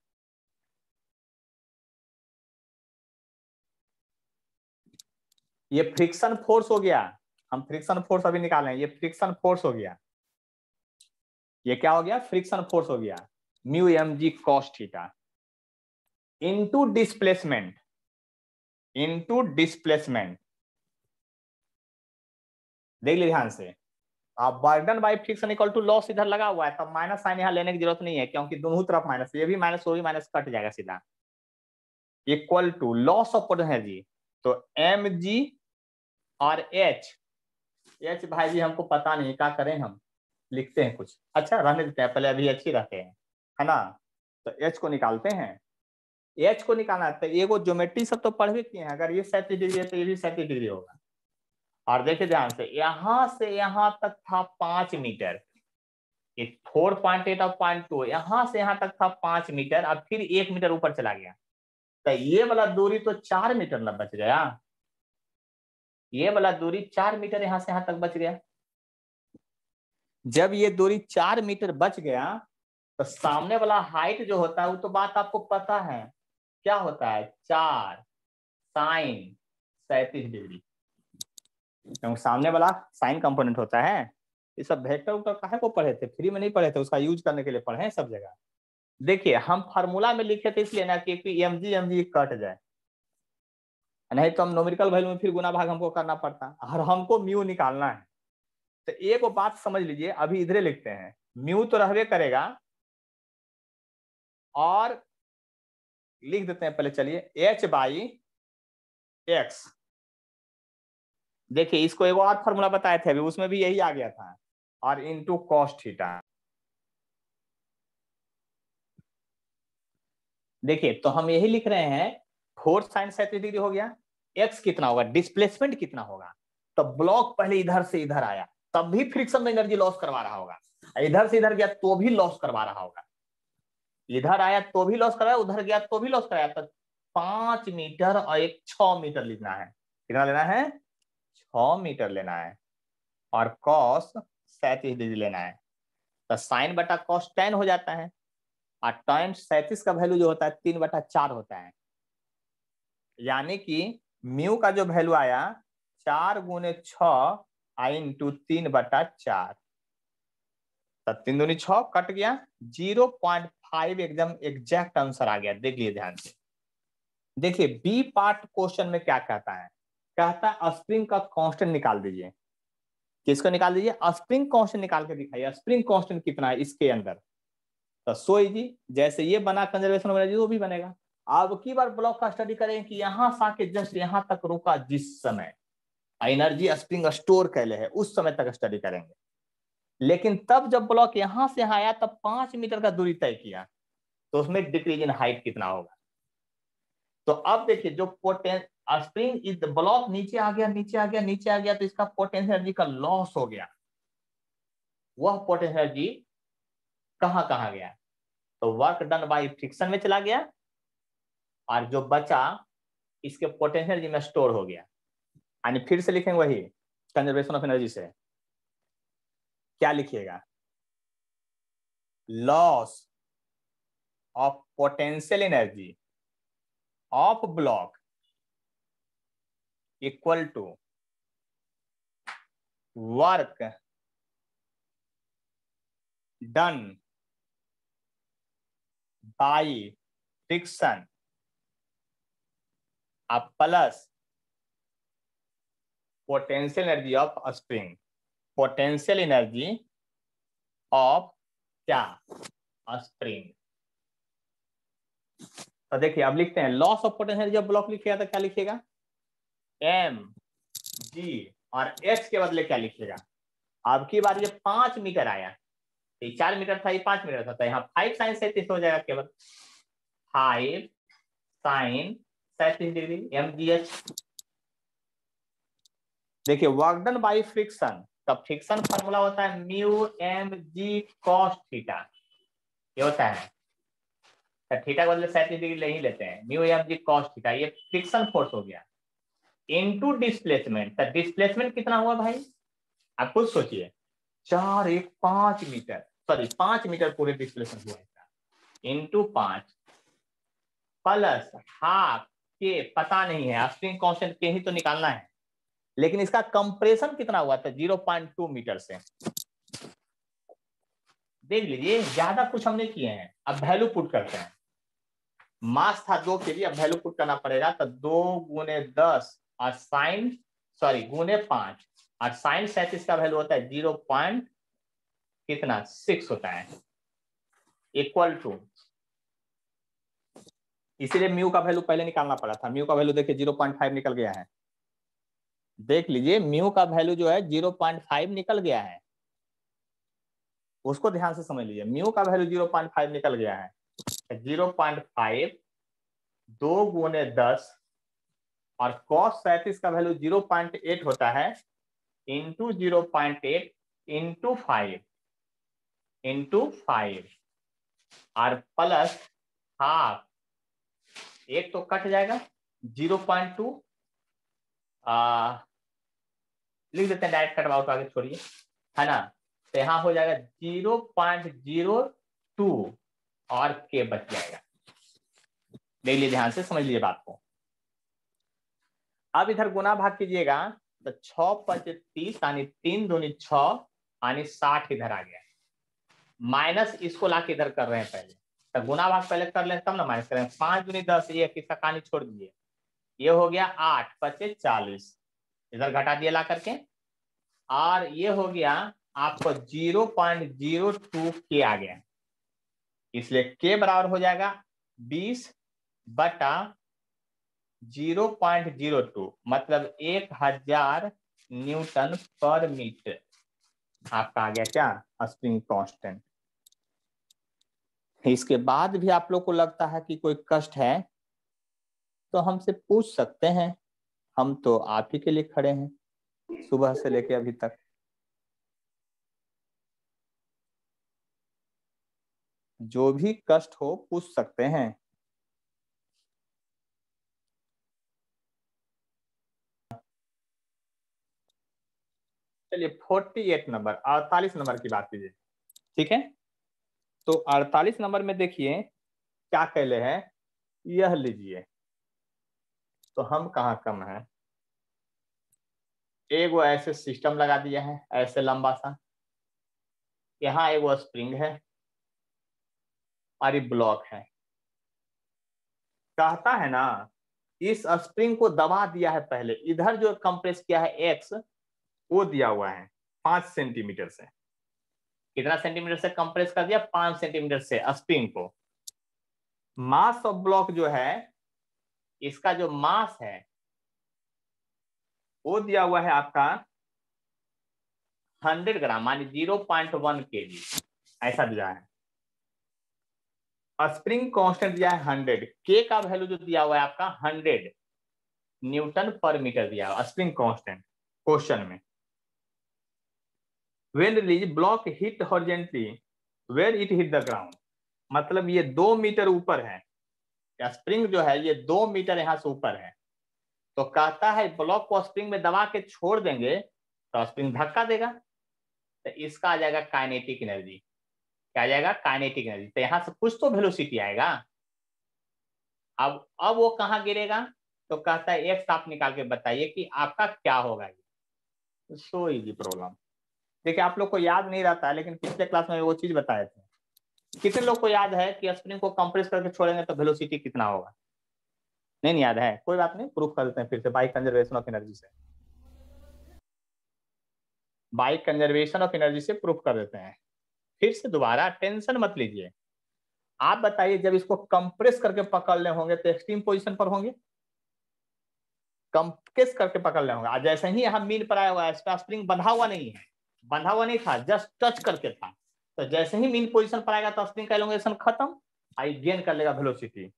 ये फ्रिक्शन फोर्स हो गया हम फ्रिक्शन फोर्स अभी निकाल रहे हैं ये फ्रिक्शन फोर्स हो गया ये क्या हो गया फ्रिक्शन फोर्स हो गया mu M G cos theta into displacement into displacement देख ली ध्यान से आप work done by friction equal to loss इधर लगा हुआ है तो माइनस साइन यहां लेने की जरूरत नहीं है क्योंकि दोनों तरफ माइनस ये भी माइनस वो भी माइनस कट जाएगा सीधा equal to loss of potential G तो एम जी और एच एच भाई जी हमको पता नहीं क्या करें हम लिखते हैं कुछ अच्छा रहने देते हैं पहले अभी एच ही रहते हैं है ना तो एच को निकालते हैं एच को निकालना तो वो ज्योमेट्री सब तो भी किए हैं अगर ये सैंतीस डिग्री है तो ये भी सैंतीस डिग्री होगा और देखिए ध्यान से यहाँ से यहाँ तक था पांच मीटर फोर पॉइंट एट और पॉइंट टू यहाँ से यहाँ तक था पांच मीटर और फिर एक मीटर ऊपर चला गया तो ये वाला दूरी तो चार मीटर बच गया ये वाला दूरी चार मीटर यहां से यहां तक बच गया जब ये दूरी चार मीटर बच गया तो सामने वाला हाइट जो होता है वो तो बात आपको पता है क्या होता है चार साइन सैतीस डिग्री क्योंकि सामने वाला साइन कंपोनेंट होता है ये सब भेक्टर उक्टर काहे को पढ़े थे फ्री में नहीं पढ़े थे उसका यूज करने के लिए पढ़े सब जगह देखिए हम फार्मूला में लिखे थे इसलिए ना कि M G M G cut जाए नहीं तो हम नोमिकल वैल्यू में फिर गुना भाग हमको करना पड़ता और हमको म्यू निकालना है तो एक बात समझ लीजिए अभी इधर लिखते हैं म्यू तो रहवे करेगा और लिख देते हैं पहले चलिए एच बाई एक्स देखिए इसको एक और फॉर्मूला बताए थे अभी उसमें भी यही आ गया था और इनटू कॉस्ट थीटा देखिए तो हम यही लिख रहे हैं फोर साइन सैंतीस डिग्री हो गया एक्स कितना होगा डिस्प्लेसमेंट कितना होगा तो ब्लॉक पहले इधर से इधर आया तब भी फ्रिक्शन में एनर्जी लॉस करवा रहा होगा इधर से इधर गया तो भी लॉस करवा रहा होगा इधर आया तो भी लॉस कराया उधर गया तो भी लॉस कराया तो पांच मीटर और एक छ मीटर लेना है कितना लेना है छ मीटर लेना है और कॉस सैतीस डिग्री लेना है तो साइन बटा कॉस टेन हो जाता है और टेन सैतीस का वैल्यू जो होता है तीन बटा चार होता है यानी कि म्यू का जो वैल्यू आया चार गुने छ इन टू तीन बटा चार तो तीन दूनी छ कट गया जीरो पॉइंट फाइव एकदम एग्जैक्ट आंसर आ गया देख लिए ध्यान से देखिए बी पार्ट क्वेश्चन में क्या कहता है कहता है स्प्रिंग का कांस्टेंट निकाल दीजिए किसको निकाल दीजिए स्प्रिंग कांस्टेंट निकाल के दिखाइए स्प्रिंग कांस्टेंट कितना है इसके अंदर तो सो जी जैसे ये बना कंजर्वेशन वो भी बनेगा की बार ब्लॉक का स्टडी करें कि यहां से आके जस्ट यहां तक रुका जिस समय एनर्जी स्प्रिंग स्टोर कैले है उस समय तक स्टडी करेंगे लेकिन तब जब ब्लॉक यहां से आया तब पांच मीटर का दूरी तय किया तो उसमें डिक्रीज इन हाइट कितना होगा तो अब देखिए जो पोटें स्प्रिंग इज ब्लॉक नीचे आ गया नीचे आ गया नीचे आ गया तो इसका पोटेंशियल एनर्जी का लॉस हो गया वह पोटेंशियल एनर्जी कहां कहां गया तो वर्क डन बाई फ्रिक्शन में चला गया और जो बचा इसके पोटेंशियल एनर्जी में स्टोर हो गया यानी फिर से लिखेंगे वही कंजर्वेशन ऑफ एनर्जी से क्या लिखिएगा loss of potential energy of block equal to work done by friction अब plus potential energy of spring potential energy of क्या स्प्रिंग तो देखिए अब लिखते हैं लॉस ऑफ पोटेंशियल जब ब्लॉक लिखेगा तो क्या लिखेगा एम जी और एक्स के बदले क्या लिखेगा अब की बार ये पांच मीटर आया ये चार मीटर था ये पांच मीटर था तो यहाँ फाइव साइन से हो जाएगा केवल फाइव साइन सैटिन देवी एम जी देखिए वर्कडन बाई फ्रिक्शन तब फ्रिक्शन फॉर्मूला होता है mu M G cos theta ये होता है थीटा बदले सैंतीस डिग्री ले ही लेते हैं mu M G cos theta ये फ्रिक्शन फोर्स हो गया इनटू डिस्प्लेसमेंट तो डिस्प्लेसमेंट कितना हुआ भाई आप खुद सोचिए चार एक पांच मीटर सॉरी पांच मीटर पूरे डिस्प्लेसमेंट हुआ इंटू पांच प्लस हाफ के पता नहीं है स्प्रिंग कांस्टेंट के ही तो निकालना है लेकिन इसका कंप्रेशन कितना हुआ था जीरो पॉइंट टू मीटर से देख लीजिए ज्यादा कुछ हमने किए हैं अब वैल्यू पुट करते हैं मास था दो के लिए अब वैल्यू पुट करना पड़ेगा तो दो गुने दस और साइन सॉरी गुने पांच और साइन सैतीस का वैल्यू होता है जीरो पॉइंट कितना सिक्स होता है इक्वल टू इसीलिए म्यू का वैल्यू पहले निकालना पड़ा था म्यू का वैल्यू देखिए जीरो पॉइंट फाइव निकल गया है देख लीजिए म्यू का वैल्यू जो है जीरो पॉइंट फाइव निकल गया है उसको ध्यान से समझ लीजिए म्यू का वैल्यू जीरो पॉइंट फाइव निकल गया है जीरो पॉइंट फाइव दो गुने दस और कॉस सैतीस का वैल्यू जीरो पॉइंट एट होता है into zero point eight into five into five और प्लस हाफ एक तो कट जाएगा जीरो पॉइंट टू लिख देते हैं डायरेक्ट कटवाओ तो आगे छोड़िए है ना तो यहां हो जाएगा जीरो पॉइंट जीरो टू और के बच जाएगा देख लीजिए ध्यान से समझ लीजिए बात को अब इधर गुना भाग कीजिएगा तो छ पंच तीस यानी तीन दूनी छ यानी साठ इधर आ गया माइनस इसको लाके इधर कर रहे हैं पहले तो गुना भाग पहले कर ले तब ना माइनस करें पांच दूनी दस ये किसका कहानी छोड़ दिए ये हो गया आठ पच्चीस चालीस इधर घटा दिए ला करके और ये हो गया आपको जीरो पॉइंट जीरो टू के आ गया इसलिए के बराबर हो जाएगा बीस बटा जीरो पॉइंट जीरो टू मतलब एक हजार न्यूटन पर मीटर आपका आ गया क्या स्प्रिंग कांस्टेंट इसके बाद भी आप लोग को लगता है कि कोई कष्ट है तो हमसे पूछ सकते हैं हम तो आप ही के लिए खड़े हैं सुबह से लेके अभी तक जो भी कष्ट हो पूछ सकते हैं चलिए फोर्टी एट नंबर अड़तालीस नंबर की बात कीजिए ठीक है तो 48 नंबर में देखिए क्या कहले हैं यह लीजिए तो हम कहा कम है एक वो ऐसे सिस्टम लगा दिया है ऐसे लंबा सा यहाँ एक वो स्प्रिंग है और ब्लॉक है कहता है ना इस स्प्रिंग को दबा दिया है पहले इधर जो कंप्रेस किया है एक्स वो दिया हुआ है पांच सेंटीमीटर से कितना सेंटीमीटर से कंप्रेस कर दिया पांच सेंटीमीटर से स्प्रिंग को मास ऑफ ब्लॉक जो है इसका जो मास है वो दिया हुआ है आपका हंड्रेड ग्राम मानी जीरो पॉइंट वन के जी ऐसा दिया है स्प्रिंग कांस्टेंट दिया है हंड्रेड के का वैल्यू जो दिया हुआ है आपका हंड्रेड न्यूटन पर मीटर दिया हुआ स्प्रिंग कांस्टेंट क्वेश्चन में when released block hit horizontally where it hit the ground मतलब ये दो मीटर ऊपर है या स्प्रिंग जो है ये दो मीटर यहाँ से ऊपर है तो कहता है ब्लॉक को स्प्रिंग में दबा के छोड़ देंगे तो स्प्रिंग धक्का देगा तो इसका आ जाएगा काइनेटिक एनर्जी क्या आ जाएगा काइनेटिक एनर्जी तो यहाँ से कुछ तो वेलोसिटी आएगा अब अब वो कहाँ गिरेगा तो कहता है एक साफ निकाल के बताइए कि आपका क्या होगा ये सो इजी प्रॉब्लम देखिए आप लोग को याद नहीं रहता है लेकिन पिछले क्लास में वो चीज बताए थे कितने लोग को याद है कि स्प्रिंग को कंप्रेस करके छोड़ेंगे तो वेलोसिटी कितना होगा नहीं नहीं याद है कोई बात नहीं प्रूफ कर देते हैं फिर से बाइक कंजर्वेशन ऑफ एनर्जी से बाइक कंजर्वेशन ऑफ एनर्जी से प्रूफ कर देते हैं फिर से दोबारा टेंशन मत लीजिए आप बताइए जब इसको कंप्रेस करके पकड़ने होंगे तो एक्सट्रीम पोजिशन पर होंगे कंप्रेस करके पकड़ने होंगे जैसे ही यहां मीन पर आया हुआ है स्प्रिंग बंधा हुआ नहीं है बंधा हुआ नहीं था जस्ट टच करके था तो जैसे ही मीन पोजिशन पर आएगा तो स्प्रिंग का एलोंगेशन खत्म आई गेन कर लेगा वेलोसिटी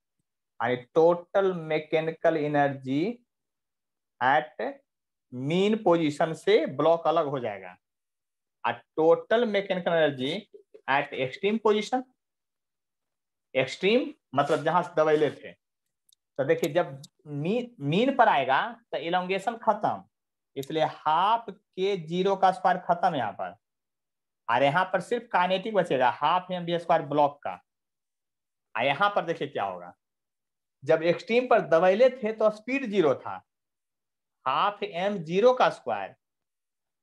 आई total mechanical energy at mean position से ब्लॉक अलग हो जाएगा और total mechanical energy at extreme position extreme मतलब जहां से दबाई लेते तो देखिए जब मीन मीन पर आएगा तो इलांगेशन खत्म इसलिए हाफ के जीरो का स्क्वायर खत्म यहाँ पर और यहाँ पर सिर्फ काइनेटिक बचेगा half M B square block का और यहाँ पर देखिए क्या होगा जब एक्सट्रीम पर दबेले थे तो स्पीड जीरो था हाफ एम जीरो का स्क्वायर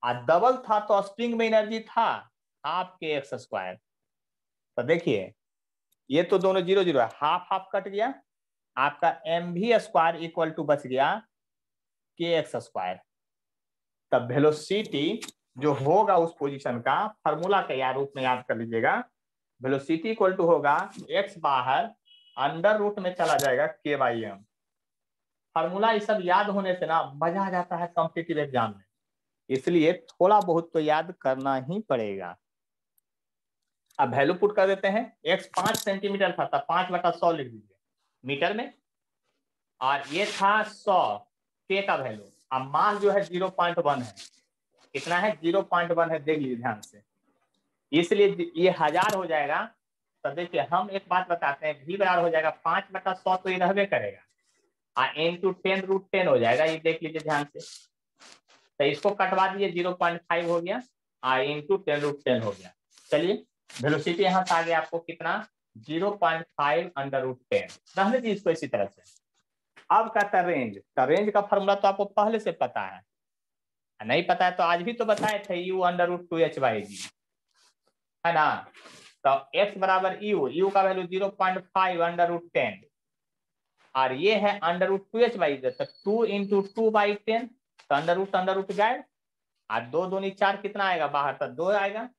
और डबल था तो स्प्रिंग में एनर्जी था हाफ के एक्स स्क्वायर तो देखिए ये तो दोनों जीरो जीरो है हाफ हाफ कट गया आपका M V square equal to बच गया के एक्स स्क्वायर तब वेलोसिटी जो होगा उस पोजीशन का फॉर्मूला के रूप में याद कर लीजिएगा वेलोसिटी इक्वल टू होगा एक्स बाहर अंडर रूट में चला जाएगा के वाई एम फार्मूला ये सब याद होने से ना मजा आ जाता है कॉम्पिटेटिव एग्जाम में इसलिए थोड़ा बहुत तो याद करना ही पड़ेगा अब वैल्यू पुट कर देते हैं एक्स पांच सेंटीमीटर था पांच बटा सौ लिख दीजिए मीटर में और ये था सौ के का वैल्यू अब मास जो है जीरो पॉइंट वन है कितना है जीरो पॉइंट वन है देख लीजिए ध्यान से इसलिए ये हजार हो जाएगा तो देखिए हम एक बात बताते हैं भी बराबर हो जाएगा पांच बटा सौ तो ये रहबे करेगा आ एन टू टेन रूट टेन हो जाएगा ये देख लीजिए ध्यान से तो इसको कटवा दीजिए जीरो पॉइंट फाइव हो गया आ एन टू टेन रूट टेन हो गया चलिए वेलोसिटी यहाँ से आ गया आपको कितना zero point five under root ten रहने दीजिए इसको इसी तरह से अब रेंज तो रेंज का फॉर्मूला तो आपको पहले से पता है नहीं पता है तो आज भी तो बताए थे U under root two H Y G है ना तो एक्स बराबर यू यू का value zero point five under root ten और ये है under root two H Y G तो two into two by ten तो अंडर रूट अंडर रूट गायब और दो दूनी चार कितना आएगा बाहर तो दो आएगा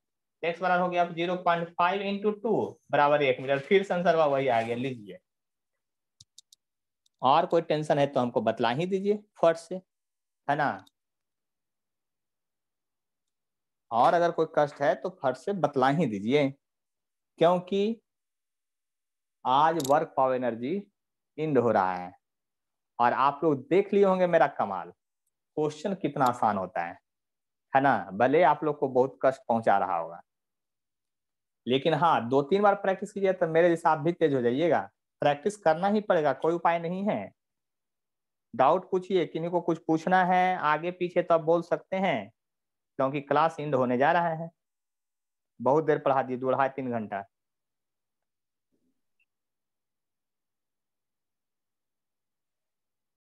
एक्स बराबर हो गया zero point five into two बराबर एक मीटर मतलब फिर संसर वही आ गया लीजिए और कोई टेंशन है तो हमको बतला ही दीजिए फट से है ना और अगर कोई कष्ट है तो फट से बतला ही दीजिए क्योंकि आज वर्क पावर एनर्जी इंड हो रहा है और आप लोग देख लिए होंगे मेरा कमाल क्वेश्चन कितना आसान होता है है ना भले आप लोग को बहुत कष्ट पहुंचा रहा होगा लेकिन हाँ दो तीन बार प्रैक्टिस कीजिए तो मेरे हिसाब आप भी तेज हो जाइएगा प्रैक्टिस करना ही पड़ेगा कोई उपाय नहीं है डाउट पूछिए किन्हीं को कुछ पूछना है आगे पीछे तब तो बोल सकते हैं क्योंकि क्लास इंड होने जा रहा है बहुत देर पढ़ा दी दो ढाई तीन घंटा